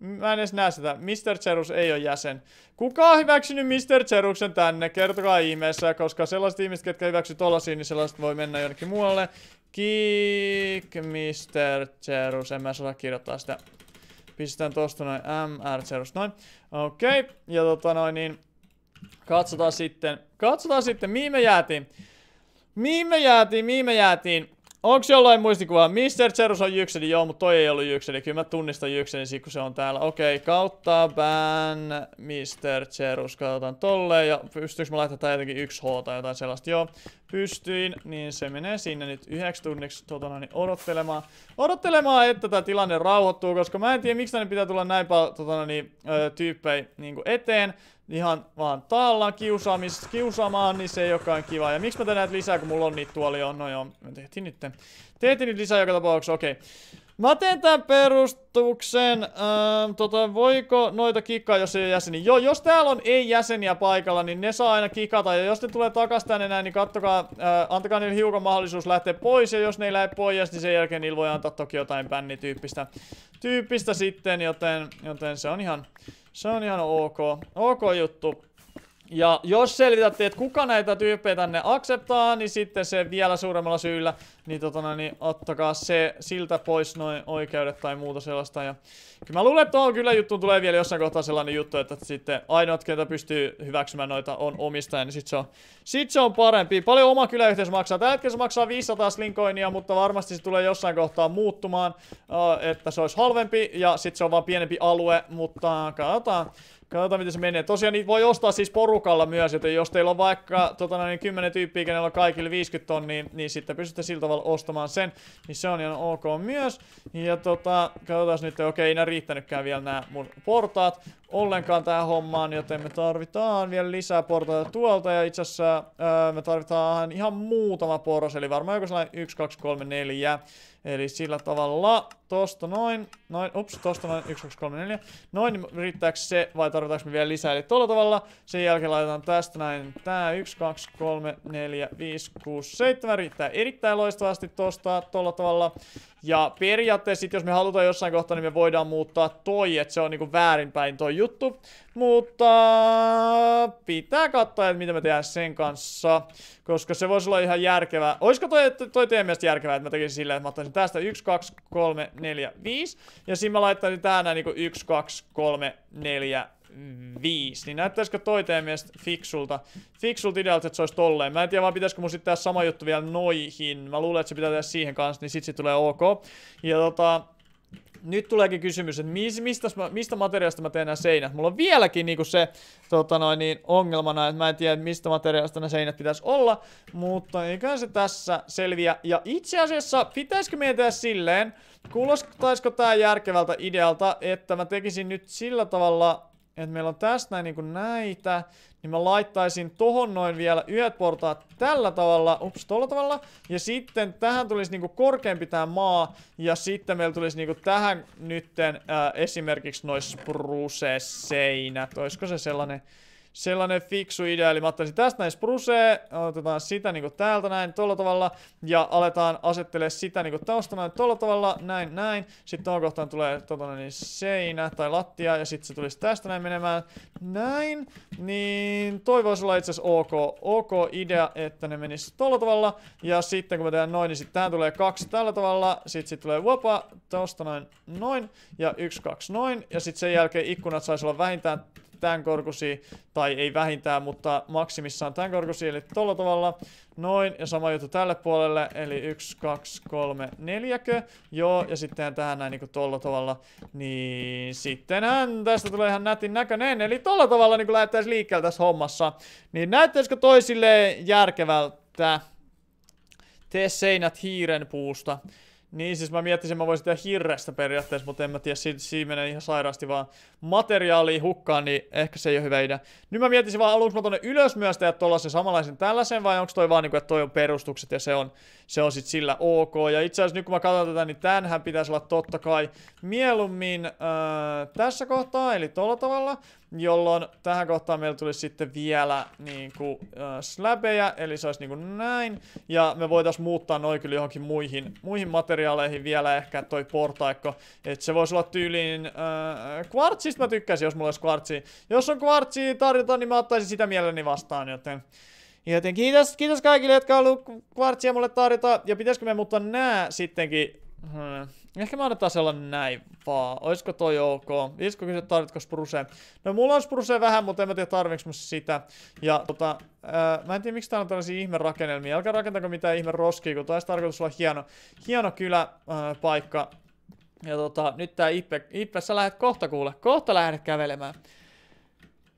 Mä en edes näe sitä. Mr. Cerus ei ole jäsen. Kuka on hyväksynyt Mr. Ceruksen tänne? Kertokaa ihmeessä, koska sellaiset ihmiset, ketkä hyväksyy tollasia, niin sellaiset voi mennä jonnekin muualle. Kiik Mr. Cherus. En mä saa kirjoittaa sitä. Pistetään tosta noin MR Cerus. Noin. Okei. Okay. Ja tota noin niin. Katsotaan sitten. Katsotaan sitten, mihin me jäätiin. Mihin me jäätiin, mihin me jäätiin. Onks jollain muistikuva? Mr. Cerus on jykseni, joo, mutta toi ei ollut jykseni. Kyllä mä tunnistan Jykselin, kun se on täällä. Okei, okay, kautta ban Mr. Cerus. Katsotaan tolleen ja pystyykö mä laittamaan jotenkin yksi h tai jotain sellaista. Joo, pystyin, niin se menee sinne nyt yhdeksi tunniksi totona, niin odottelemaan. Odottelemaan, että tämä tilanne rauhoittuu, koska mä en tiedä, miksi tänne pitää tulla näin paljon tota niin, tyyppejä niin eteen ihan vaan taallaan kiusaamis, kiusaamaan, niin se ei olekaan kiva. Ja miksi mä tänään lisää, kun mulla on niitä tuolia on No joo, mä tehtiin nyt. Tehtiin nyt lisää joka tapauksessa, okei. Okay. Mä teen tämän perustuksen, ähm, tota, voiko noita kikkaa, jos ei ole jäseniä? Joo, jos täällä on ei-jäseniä paikalla, niin ne saa aina kikata, ja jos ne tulee takas tänne näin, niin kattokaa, äh, antakaa niille hiukan mahdollisuus lähteä pois, ja jos ne ei lähde pois, niin sen jälkeen niillä voi antaa toki jotain bännityyppistä tyyppistä sitten, joten, joten se on ihan, se on ihan ok, ok juttu. Ja jos selvitätte, että kuka näitä tyyppejä tänne akseptaa, niin sitten se vielä suuremmalla syyllä, niin, totona, no niin ottakaa se siltä pois noin oikeudet tai muuta sellaista. Ja Mä luulen, että tuohon kyllä juttuun tulee vielä jossain kohtaa sellainen juttu, että sitten ainoat, ketä pystyy hyväksymään noita on omistaja, niin sit se on, sit se on parempi. Paljon oma kyläyhteisö maksaa. Tällä hetkellä se maksaa 500 slinkoinia, mutta varmasti se tulee jossain kohtaa muuttumaan, äh, että se olisi halvempi ja sitten se on vaan pienempi alue, mutta katsotaan. Katsotaan miten se menee. Tosiaan niitä voi ostaa siis porukalla myös, joten jos teillä on vaikka tota noin, 10 niin tyyppiä, kenellä on kaikille 50 tonnia, niin, niin sitten pystytte sillä tavalla ostamaan sen. Niin se on ihan ok myös. Ja tota, katsotaan nyt, okei, okay, riittänytkään vielä nämä mun portaat ollenkaan tähän hommaan, joten me tarvitaan vielä lisää portaita tuolta, ja itse asiassa öö, me tarvitaan ihan muutama poros, eli varmaan joku sellainen 1, 2, 3, 4, eli sillä tavalla, tosta noin, noin, ups, tosta noin, 1, 2, 3, 4, noin, niin riittääkö se, vai tarvitaanko me vielä lisää, eli tuolla tavalla, sen jälkeen laitetaan tästä näin, tää 1, 2, 3, 4, 5, 6, 7, riittää erittäin loistavasti tosta, tuolla tavalla, ja periaatteessa sit, jos me halutaan jossain kohtaa, niin me voidaan muuttaa toi, että se on niinku väärinpäin toi juttu. Mutta pitää katsoa, että mitä me tehdään sen kanssa, koska se voisi olla ihan järkevää. Olisiko toi, toi teidän mielestä järkevää, että mä tekisin silleen, että mä ottaisin tästä 1, 2, 3, 4, 5. Ja siinä mä laittaisin tähän näin niin 1, 2, 3, 4, 5, niin näyttäisikö toi teidän mielestä fiksulta? Fiksulta idealta, että se olisi tolleen. Mä en tiedä vaan pitäisikö mun sitten tehdä sama juttu vielä noihin. Mä luulen, että se pitää tehdä siihen kanssa, niin sit se tulee ok. Ja tota, nyt tuleekin kysymys, että mis, mistä, mistä materiaalista mä teen nämä seinät? Mulla on vieläkin niinku se tota noin, niin ongelmana, että mä en tiedä, mistä materiaalista nämä seinät pitäisi olla, mutta eiköhän se tässä selviä. Ja itse asiassa, pitäisikö miettiä silleen, kuulostaisiko tää järkevältä idealta, että mä tekisin nyt sillä tavalla, että meillä on tässä näin niinku näitä, niin mä laittaisin tohon noin vielä yhdet portaat tällä tavalla, ups, tolla tavalla. Ja sitten tähän tulisi niinku korkeampi tää maa. Ja sitten meillä tulisi niinku tähän nytten äh, esimerkiksi nois spruce seinät. Olisiko se sellainen sellainen fiksu idea, eli mä ottaisin tästä näin sprusee, otetaan sitä niinku täältä näin, tolla tavalla, ja aletaan asettelee sitä niinku taustana näin, tolla tavalla, näin, näin, sitten tuohon kohtaan tulee totona, niin seinä tai lattia, ja sitten se tulisi tästä näin menemään, näin, niin toi voisi olla itse asiassa ok, ok idea, että ne menis tolla tavalla, ja sitten kun mä teen noin, niin sitten tähän tulee kaksi tällä tavalla, sitten sit tulee vuopa, tosta noin, noin, ja yksi, kaksi, noin, ja sitten sen jälkeen ikkunat saisi olla vähintään tämän korkusi tai ei vähintään, mutta maksimissaan tämän korkusi eli tolla tavalla. Noin, ja sama juttu tälle puolelle, eli 1, 2, 3, 4, joo, ja sitten tähän näin niinku tolla tavalla, niin sittenhän tästä tulee ihan nätin näköinen, eli tolla tavalla niinku lähdettäisiin liikkeelle tässä hommassa, niin näyttäisikö toisille järkevältä? Tee seinät hiiren puusta. Niin, siis mä miettisin, mä voisin tehdä hirrestä periaatteessa, mutta en mä tiedä, siinä, si- menee ihan sairaasti vaan materiaali hukkaan, niin ehkä se ei ole hyvä idea. Nyt mä miettisin vaan, haluanko mä tonne ylös myös tehdä tuollaisen samanlaisen tällaisen, vai onko toi vaan niinku, että toi on perustukset ja se on se on sitten sillä ok. Ja itse asiassa nyt kun mä katson tätä, niin tänhän pitäisi olla totta kai mieluummin öö, tässä kohtaa, eli tuolla tavalla, jolloin tähän kohtaan meillä tulisi sitten vielä niin kuin, öö, äh, släbejä, eli se olisi niin kuin näin. Ja me voitaisiin muuttaa noin kyllä johonkin muihin, muihin materiaaleihin vielä ehkä toi portaikko, että se voisi olla tyyliin... Öö, kvartsista mä tykkäisin, jos mulla olisi kvartsi. Jos on kvartsi tarjota, niin mä ottaisin sitä mielelläni vastaan, joten... Joten kiitos, kiitos kaikille, jotka on ollut kvartsia mulle tarjota. Ja pitäisikö me muuttaa nää sittenkin? Hmm. Ehkä mä annetaan olla näin vaan. Oisko toi ok? Isko kysyä, tarvitko spruseen? No mulla on spruseen vähän, mutta en mä tiedä tarviks sitä. Ja tota, ää, mä en tiedä miksi täällä on tällaisia ihme rakennelmia. Älkää rakentako mitään ihme roskia, kun taisi tarkoitus olla hieno, hieno kylä, ää, paikka. Ja tota, nyt tää Ippe, Ippe, sä lähet kohta kuule. Kohta lähdet kävelemään.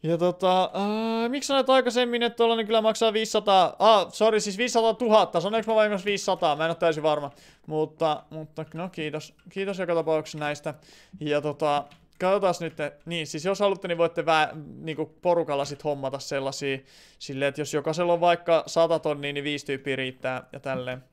Ja tota, äh, miksi sanoit aikaisemmin, että tuollainen kyllä maksaa 500, ah, sorry, siis 500 000, sanoinko mä vain 500, mä en ole täysin varma. Mutta, mutta no kiitos, kiitos joka tapauksessa näistä. Ja tota, katsotaan nyt, niin siis jos haluatte, niin voitte vää, niinku porukalla sit hommata sellaisia, silleen, että jos jokaisella on vaikka 100 tonnia, niin viisi tyyppiä riittää ja tälleen.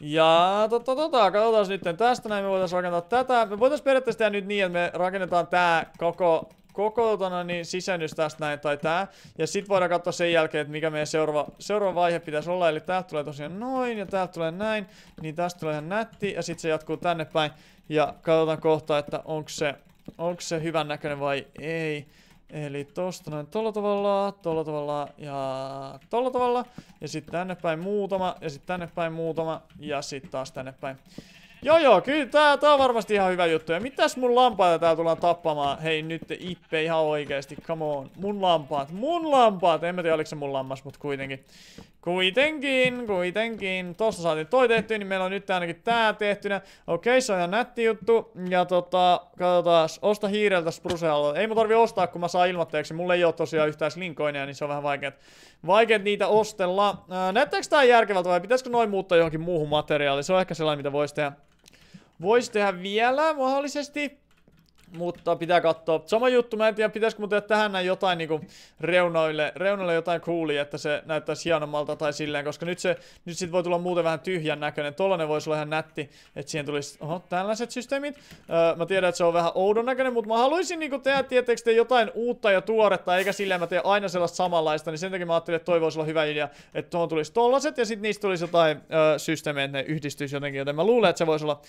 Ja tota, tota, katsotaan nyt tästä näin, me voitaisiin rakentaa tätä. Me voitaisiin periaatteessa tehdä nyt niin, että me rakennetaan tää koko koko tona, niin sisännys tästä näin tai tää. Ja sit voidaan katsoa sen jälkeen, että mikä meidän seuraava, seuraava vaihe pitäisi olla. Eli täältä tulee tosiaan noin ja täältä tulee näin. Niin tästä tulee ihan nätti ja sitten se jatkuu tänne päin. Ja katsotaan kohta, että onko se, onko se hyvän näköinen vai ei. Eli tosta noin tolla tavalla, tolla tavalla ja tolla tavalla. Ja sitten tänne päin muutama, ja sitten tänne päin muutama, ja sitten taas tänne päin. Joo joo, kyllä tää, tää on varmasti ihan hyvä juttu. Ja mitäs mun lampaita täällä tullaan tappamaan? Hei nyt Ippe ihan oikeesti, come on. Mun lampaat, mun lampaat! En mä tiedä oliko se mun lammas, mut kuitenkin. Kuitenkin, kuitenkin. Tossa saatiin toi tehty, niin meillä on nyt ainakin tää tehtynä. Okei, se on ihan nätti juttu. Ja tota, katsotaas, osta hiireltä sprusealla. Ei mun tarvi ostaa, kun mä saan ilmoitteeksi. Mulla ei oo tosiaan yhtään slinkoineja, niin se on vähän vaikeet, vaikeet niitä ostella. Näyttääks tää järkevältä vai pitäisikö noin muuttaa johonkin muuhun materiaaliin? Se on ehkä sellainen, mitä voisi tehdä. Voisi tehdä vielä mahdollisesti. Mutta pitää katsoa. Sama juttu, mä en tiedä, pitäisikö mun tehdä tähän näin jotain niinku reunoille, reunoille jotain coolia, että se näyttäisi hienommalta tai silleen, koska nyt se, nyt sit voi tulla muuten vähän tyhjän näköinen. Tollanen voisi olla ihan nätti, että siihen tulisi, oho, tällaiset systeemit. Öö, mä tiedän, että se on vähän oudon näköinen, mutta mä haluaisin niinku tehdä, tietenkin te jotain uutta ja tuoretta, eikä silleen mä tee aina sellaista samanlaista, niin sen takia mä ajattelin, että toi voisi olla hyvä idea, että tuohon tulisi tollaset ja sitten niistä tulisi jotain öö, systeemejä, että ne yhdistyisi jotenkin, joten mä luulen, että se voisi olla,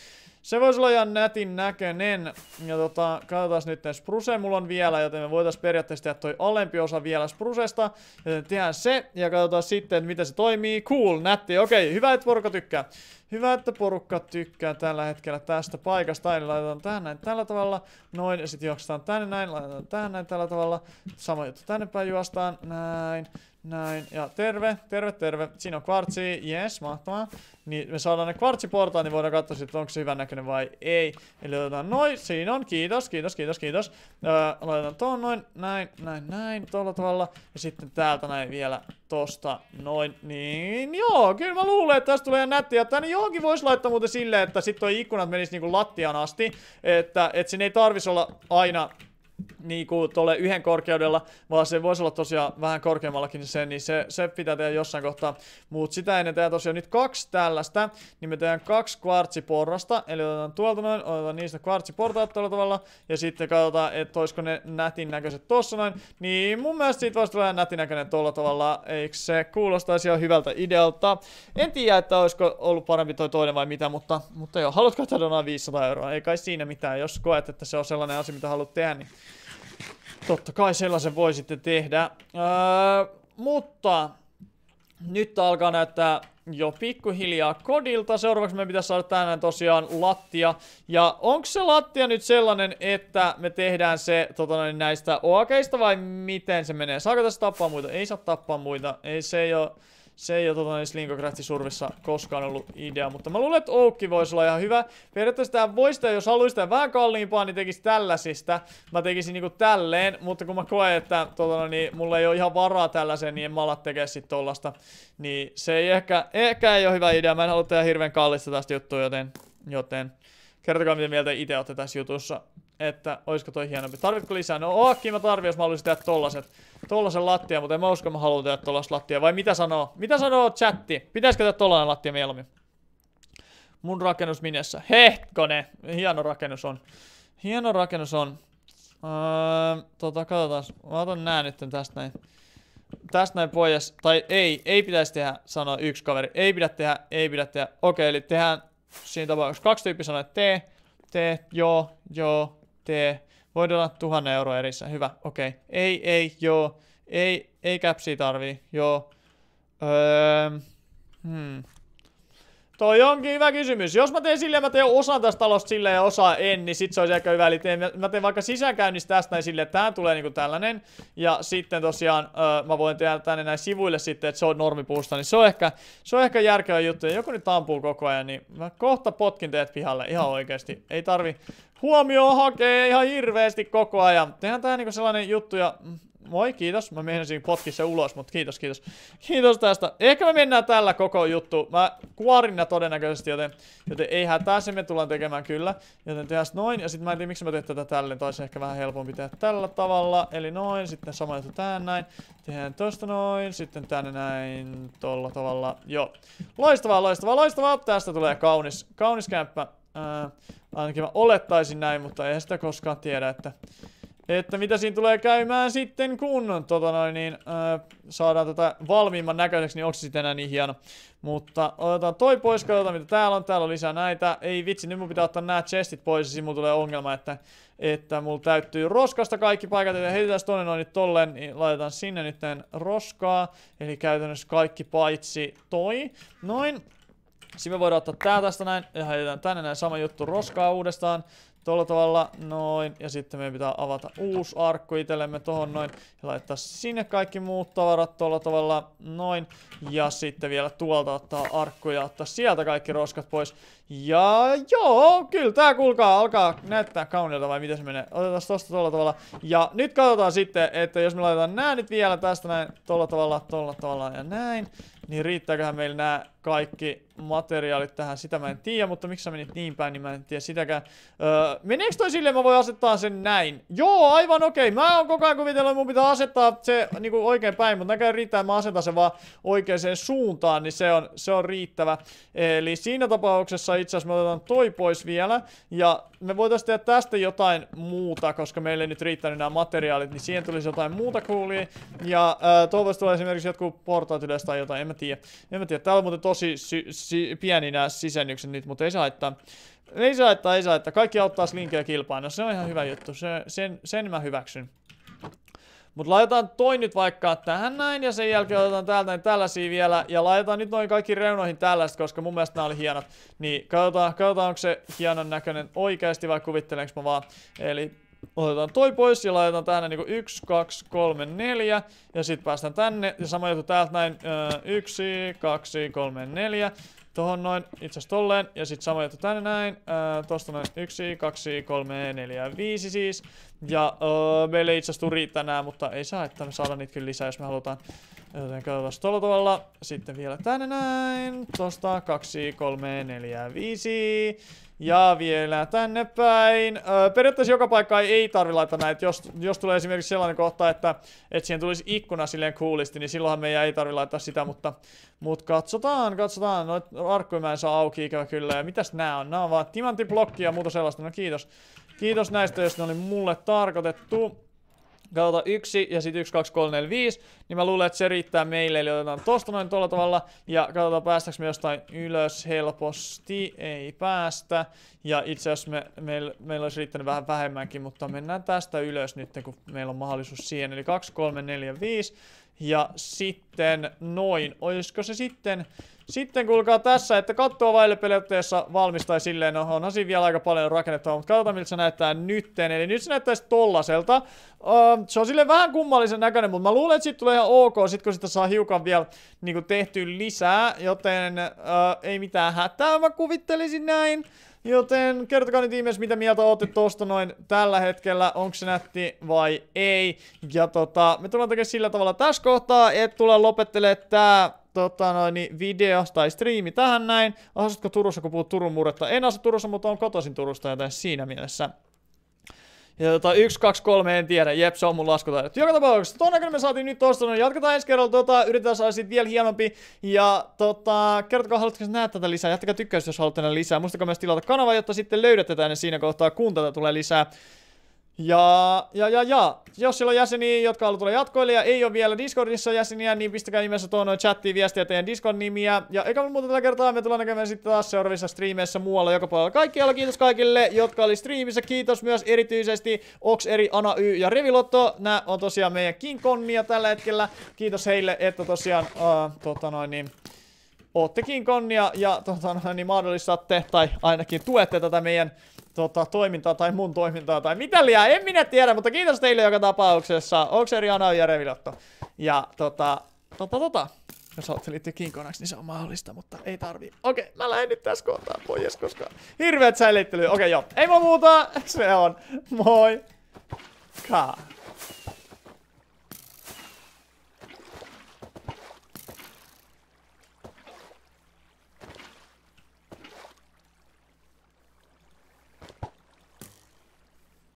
se voisi olla ihan nätin näköinen. Ja tota, katsotaan nyt, Spruse mulla on vielä, joten me voitais periaatteessa tehdä toi alempi osa vielä Sprusesta, joten tehdään se, ja katsotaan sitten, miten se toimii. Cool, nätti, okei, okay, hyvä, että porukka tykkää. Hyvä, että porukka tykkää tällä hetkellä tästä paikasta. Eli laitetaan tähän näin tällä tavalla. Noin, ja sitten juokstaan tänne näin, laitetaan tähän näin tällä tavalla. Sama juttu tänne päin juostaan, näin. Näin, ja terve, terve, terve. Siinä on kvartsi, yes, mahtavaa. Niin me saadaan ne kvartsiportaan, niin voidaan katsoa että onko se hyvän näköinen vai ei. Eli otetaan noin, siinä on, kiitos, kiitos, kiitos, kiitos. Öö, laitetaan tuon noin, näin, näin, näin, tuolla tavalla. Ja sitten täältä näin vielä tosta noin. Niin, joo, kyllä mä luulen, että tästä tulee nätti, Ja Tänne johonkin voisi laittaa muuten silleen, että sitten tuo ikkunat menisi niinku lattian asti. Että, että sinne ei tarvis olla aina niin kuin tuolle yhden korkeudella, vaan se voisi olla tosiaan vähän korkeammallakin se, niin se, se pitää tehdä jossain kohtaa. Mutta sitä ennen tehdään tosiaan nyt kaksi tällaista, niin me tehdään kaksi kvartsiporrasta, eli otetaan tuolta noin, otetaan niistä kvartsiportaat tuolla tavalla, ja sitten katsotaan, että olisiko ne nätin näköiset tossa noin, niin mun mielestä siitä voisi tulla nätin näköinen tuolla tavalla, eikö se kuulostaisi jo hyvältä idealta. En tiedä, että olisiko ollut parempi toi toinen vai mitä, mutta, mutta joo, haluatko donaa 500 euroa, ei kai siinä mitään, jos koet, että se on sellainen asia, mitä haluat tehdä, niin Totta kai sellaisen voi sitten tehdä. Öö, mutta nyt alkaa näyttää jo pikkuhiljaa kodilta. Seuraavaksi me pitäisi saada tänään tosiaan lattia. Ja onko se lattia nyt sellainen, että me tehdään se tota noin, näistä oakeista vai miten se menee? Saako tässä tappaa muita? Ei saa tappaa muita. Ei se ei ole... Se ei ole tota, niin Slinkokrahtisurvissa koskaan ollut idea, mutta mä luulen, että Oukki voisi olla ihan hyvä. Periaatteessa tää voisi, jos haluaisi tää vähän kalliimpaa, niin tekisi tällaisista. Mä tekisin niinku tälleen, mutta kun mä koen, että tota, no niin, mulla ei ole ihan varaa tällaiseen, niin en mä ala tekee sit tollasta. Niin se ei ehkä, ehkä ei ole hyvä idea. Mä en halua tehdä hirveän kallista tästä juttua, joten, joten kertokaa miten mieltä itse olette tässä jutussa että olisiko toi hienompi. Tarvitko lisää? No okei, mä tarvin, jos mä haluaisin tehdä tollaset. Tollasen lattia, mutta en mä usko, mä haluan tehdä tollas lattia. Vai mitä sanoo? Mitä sanoo chatti? Pitäisikö tehdä tollanen lattia mieluummin? Mun rakennus minessä. Hehkone! Hieno rakennus on. Hieno rakennus on. Öö, tota, katsotaan. Mä otan nää nyt tästä näin. Tästä näin pois. Tai ei, ei pitäisi tehdä, sanoa yksi kaveri. Ei pidä tehdä, ei pidä tehdä. Okei, eli tehdään siinä tapauksessa. Kaksi tyyppiä sanoo, että tee, tee, joo, joo, tee. Voit olla tuhannen euroa erissä. Hyvä, okei. Okay. Ei, ei, joo. Ei, ei käpsiä tarvii, joo. Öö, hmm. Toi onkin hyvä kysymys. Jos mä teen silleen, mä teen osan tästä talosta silleen ja osa en, niin sit se olisi aika hyvä. Eli teen, mä teen vaikka sisäkäynnistä tästä näin silleen, että tää tulee niinku tällainen. Ja sitten tosiaan öö, mä voin tehdä tänne näin sivuille sitten, että se on normipuusta. Niin se on ehkä, se on ehkä järkevä juttu. Ja joku nyt ampuu koko ajan, niin mä kohta potkin teet pihalle ihan oikeasti. Ei tarvi Huomio hakee ihan hirveästi koko ajan. Tehän tää niinku sellainen juttu ja... Mm, moi, kiitos. Mä menisin potkia se ulos, mutta kiitos, kiitos. Kiitos tästä. Ehkä me mennään tällä koko juttu. Mä kuorin nää todennäköisesti, joten, joten ei hätää, se me tullaan tekemään kyllä. Joten tehdään noin, ja sitten mä en tiedä, miksi mä teen tätä tälle. Taisi ehkä vähän helpompi tehdä tällä tavalla. Eli noin, sitten sama juttu tähän näin. Tehdään tosta noin, sitten tänne näin, tolla tavalla. Joo. Loistavaa, loistavaa, loistavaa. Tästä tulee kaunis, kaunis kämppä. Ää, ainakin mä olettaisin näin, mutta ei sitä koskaan tiedä, että, että mitä siinä tulee käymään sitten, kun tota noin, niin, ää, saadaan tätä valmiimman näköiseksi, niin onko se sitten enää niin hieno. Mutta otetaan toi pois, katsotaan mitä täällä on, täällä on lisää näitä. Ei vitsi, nyt mun pitää ottaa nämä chestit pois, ja siinä mulla tulee ongelma, että, että mulla täyttyy roskasta kaikki paikat, ja heitetään tonne noin nyt tolleen, niin laitetaan sinne nyt roskaa, eli käytännössä kaikki paitsi toi. Noin, sitten me voidaan ottaa tää tästä näin. Ja heitetään tänne näin sama juttu roskaa uudestaan. Tuolla tavalla, noin. Ja sitten meidän pitää avata uusi arkku itsellemme tohon noin. Ja laittaa sinne kaikki muut tavarat tuolla tavalla, noin. Ja sitten vielä tuolta ottaa arkku ja ottaa sieltä kaikki roskat pois. Ja joo, kyllä tää kuulkaa alkaa näyttää kauniilta vai miten se menee. Otetaan tosta tuolla tavalla. Ja nyt katsotaan sitten, että jos me laitetaan nää nyt vielä tästä näin, tuolla tavalla, tuolla tavalla ja näin. Niin riittääköhän meillä nämä kaikki materiaalit tähän, sitä mä en tiedä, mutta miksi sä menit niin päin, niin mä en tiedä sitäkään. Öö, meneekö toi silleen, mä voin asettaa sen näin? Joo, aivan okei, okay. mä oon koko ajan kuvitellut, että mun pitää asettaa se niinku oikein päin, mutta näköjään riittää, mä asetan sen vaan oikeaan suuntaan, niin se on, se on riittävä. Eli siinä tapauksessa itse asiassa me otetaan toi pois vielä, ja me voitaisiin tehdä tästä jotain muuta, koska meille ei nyt riittänyt nämä materiaalit, niin siihen tulisi jotain muuta kuulia, ja öö, toivottavasti tulee esimerkiksi jotkut portaat yleensä tai jotain, en mä tiedä. En mä tiedä, täällä on muuten tosi sy- sy- pieni nämä sisennykset nyt, mutta ei saa laittaa. Ei saa laittaa, ei saa laittaa. Kaikki auttaa slinkejä kilpaan. No se on ihan hyvä juttu, se, sen, sen mä hyväksyn. Mut laitetaan toi nyt vaikka tähän näin ja sen jälkeen otetaan täältä näin tällaisia vielä ja laitetaan nyt noin kaikki reunoihin tällaiset, koska mun mielestä nämä oli hienot. Niin katsotaan, katsotaan onko se hienon näköinen oikeasti vai kuvitteleeks mä vaan. Eli Otetaan toi pois ja laitetaan tänne niinku 1, 2, 3, 4. Ja sitten päästään tänne. Ja sama juttu täältä näin. 1, 2, 3, 4. Tohon noin, itse asiassa tolleen. Ja sitten sama juttu tänne näin. Öö, tosta noin 1, 2, 3, 4, 5 siis. Ja öö, meille itse asiassa riittää nää, mutta ei saa, että me saadaan niitä kyllä lisää, jos me halutaan. Joten katsotaan tuolla tavalla. Sitten vielä tänne näin. Tosta kaksi, kolme, neljä, viisi. Ja vielä tänne päin. Öö, periaatteessa joka paikka ei tarvi laittaa näitä. Jos, jos tulee esimerkiksi sellainen kohta, että, että siihen tulisi ikkuna silleen coolisti, niin silloinhan meidän ei tarvi laittaa sitä, mutta, mutta katsotaan, katsotaan. Noit arkkuja mä en saa auki ikävä kyllä. Ja mitäs nää on? Nää on vaan timantiblokki ja muuta sellaista. No kiitos. Kiitos näistä, jos ne oli mulle tarkoitettu katsotaan yksi ja sitten yksi, kaksi, kolme, neljä, viisi, niin mä luulen, että se riittää meille, eli otetaan tosta noin tuolla tavalla, ja katsotaan päästäks me jostain ylös helposti, ei päästä, ja itse asiassa me, meillä, meillä olisi riittänyt vähän vähemmänkin, mutta mennään tästä ylös nyt, kun meillä on mahdollisuus siihen, eli 2, 3, 4, 5, ja sitten noin, olisiko se sitten sitten kuulkaa tässä, että kattoa vaille pelotteessa valmistai silleen, no onhan siinä vielä aika paljon rakennettavaa, mutta katsotaan miltä se näyttää nytten. Eli nyt se näyttäisi tollaselta. Uh, se on sille vähän kummallisen näköinen, mutta mä luulen, että siitä tulee ihan ok, sit kun sitä saa hiukan vielä kuin niinku, tehtyä lisää, joten uh, ei mitään hätää, mä kuvittelisin näin. Joten kertokaa nyt ihmeessä, mitä mieltä olette tosta noin tällä hetkellä, onko se nätti vai ei. Ja tota, me tullaan tekemään sillä tavalla tässä kohtaa, että tullaan lopettelemaan tää tota noin, niin video tai striimi tähän näin. Asutko Turussa, kun puhut Turun murretta? En asu Turussa, mutta on kotoisin Turusta, joten siinä mielessä ja tota, 1, 2, 3, en tiedä. Jep, se on mun laskutaidot. Joka tapauksessa, näköinen me saatiin nyt ostanut. Jatketaan ensi kerralla, tota, yritetään saada siitä vielä hienompi. Ja tota, kertokaa, haluatteko nähdä tätä lisää. Jättäkää tykkäys, jos haluatte nähdä lisää. Muistakaa myös tilata kanava, jotta sitten löydätte tänne siinä kohtaa, kun tätä tulee lisää. Ja, ja, ja, ja, jos siellä on jäseniä, jotka haluaa tulla jatkoille ja ei ole vielä Discordissa jäseniä, niin pistäkää nimessä tuonne chattiin viestiä teidän Discord-nimiä. Ja eikä muuta tällä kertaa, me tullaan näkemään sitten taas seuraavissa striimeissä muualla joka puolella kaikkialla. Kiitos kaikille, jotka oli striimissä. Kiitos myös erityisesti Ox, Eri, Ana Y ja Revilotto. Nämä on tosiaan meidän King Konnia tällä hetkellä. Kiitos heille, että tosiaan, uh, tota noin niin, oottekin konnia ja tota, niin mahdollistatte tai ainakin tuette tätä meidän tota, toimintaa tai mun toimintaa tai mitä liian, en minä tiedä, mutta kiitos teille joka tapauksessa. Okseri, Anau ja Revilotto. Ja tota, tota, tota. Jos olette liittyy kinkonaksi, niin se on mahdollista, mutta ei tarvi. Okei, okay, mä lähden nyt tässä kohtaa pois, koska hirveet säilyttely. Okei, okay, joo. Ei muuta, se on. Moi. ka.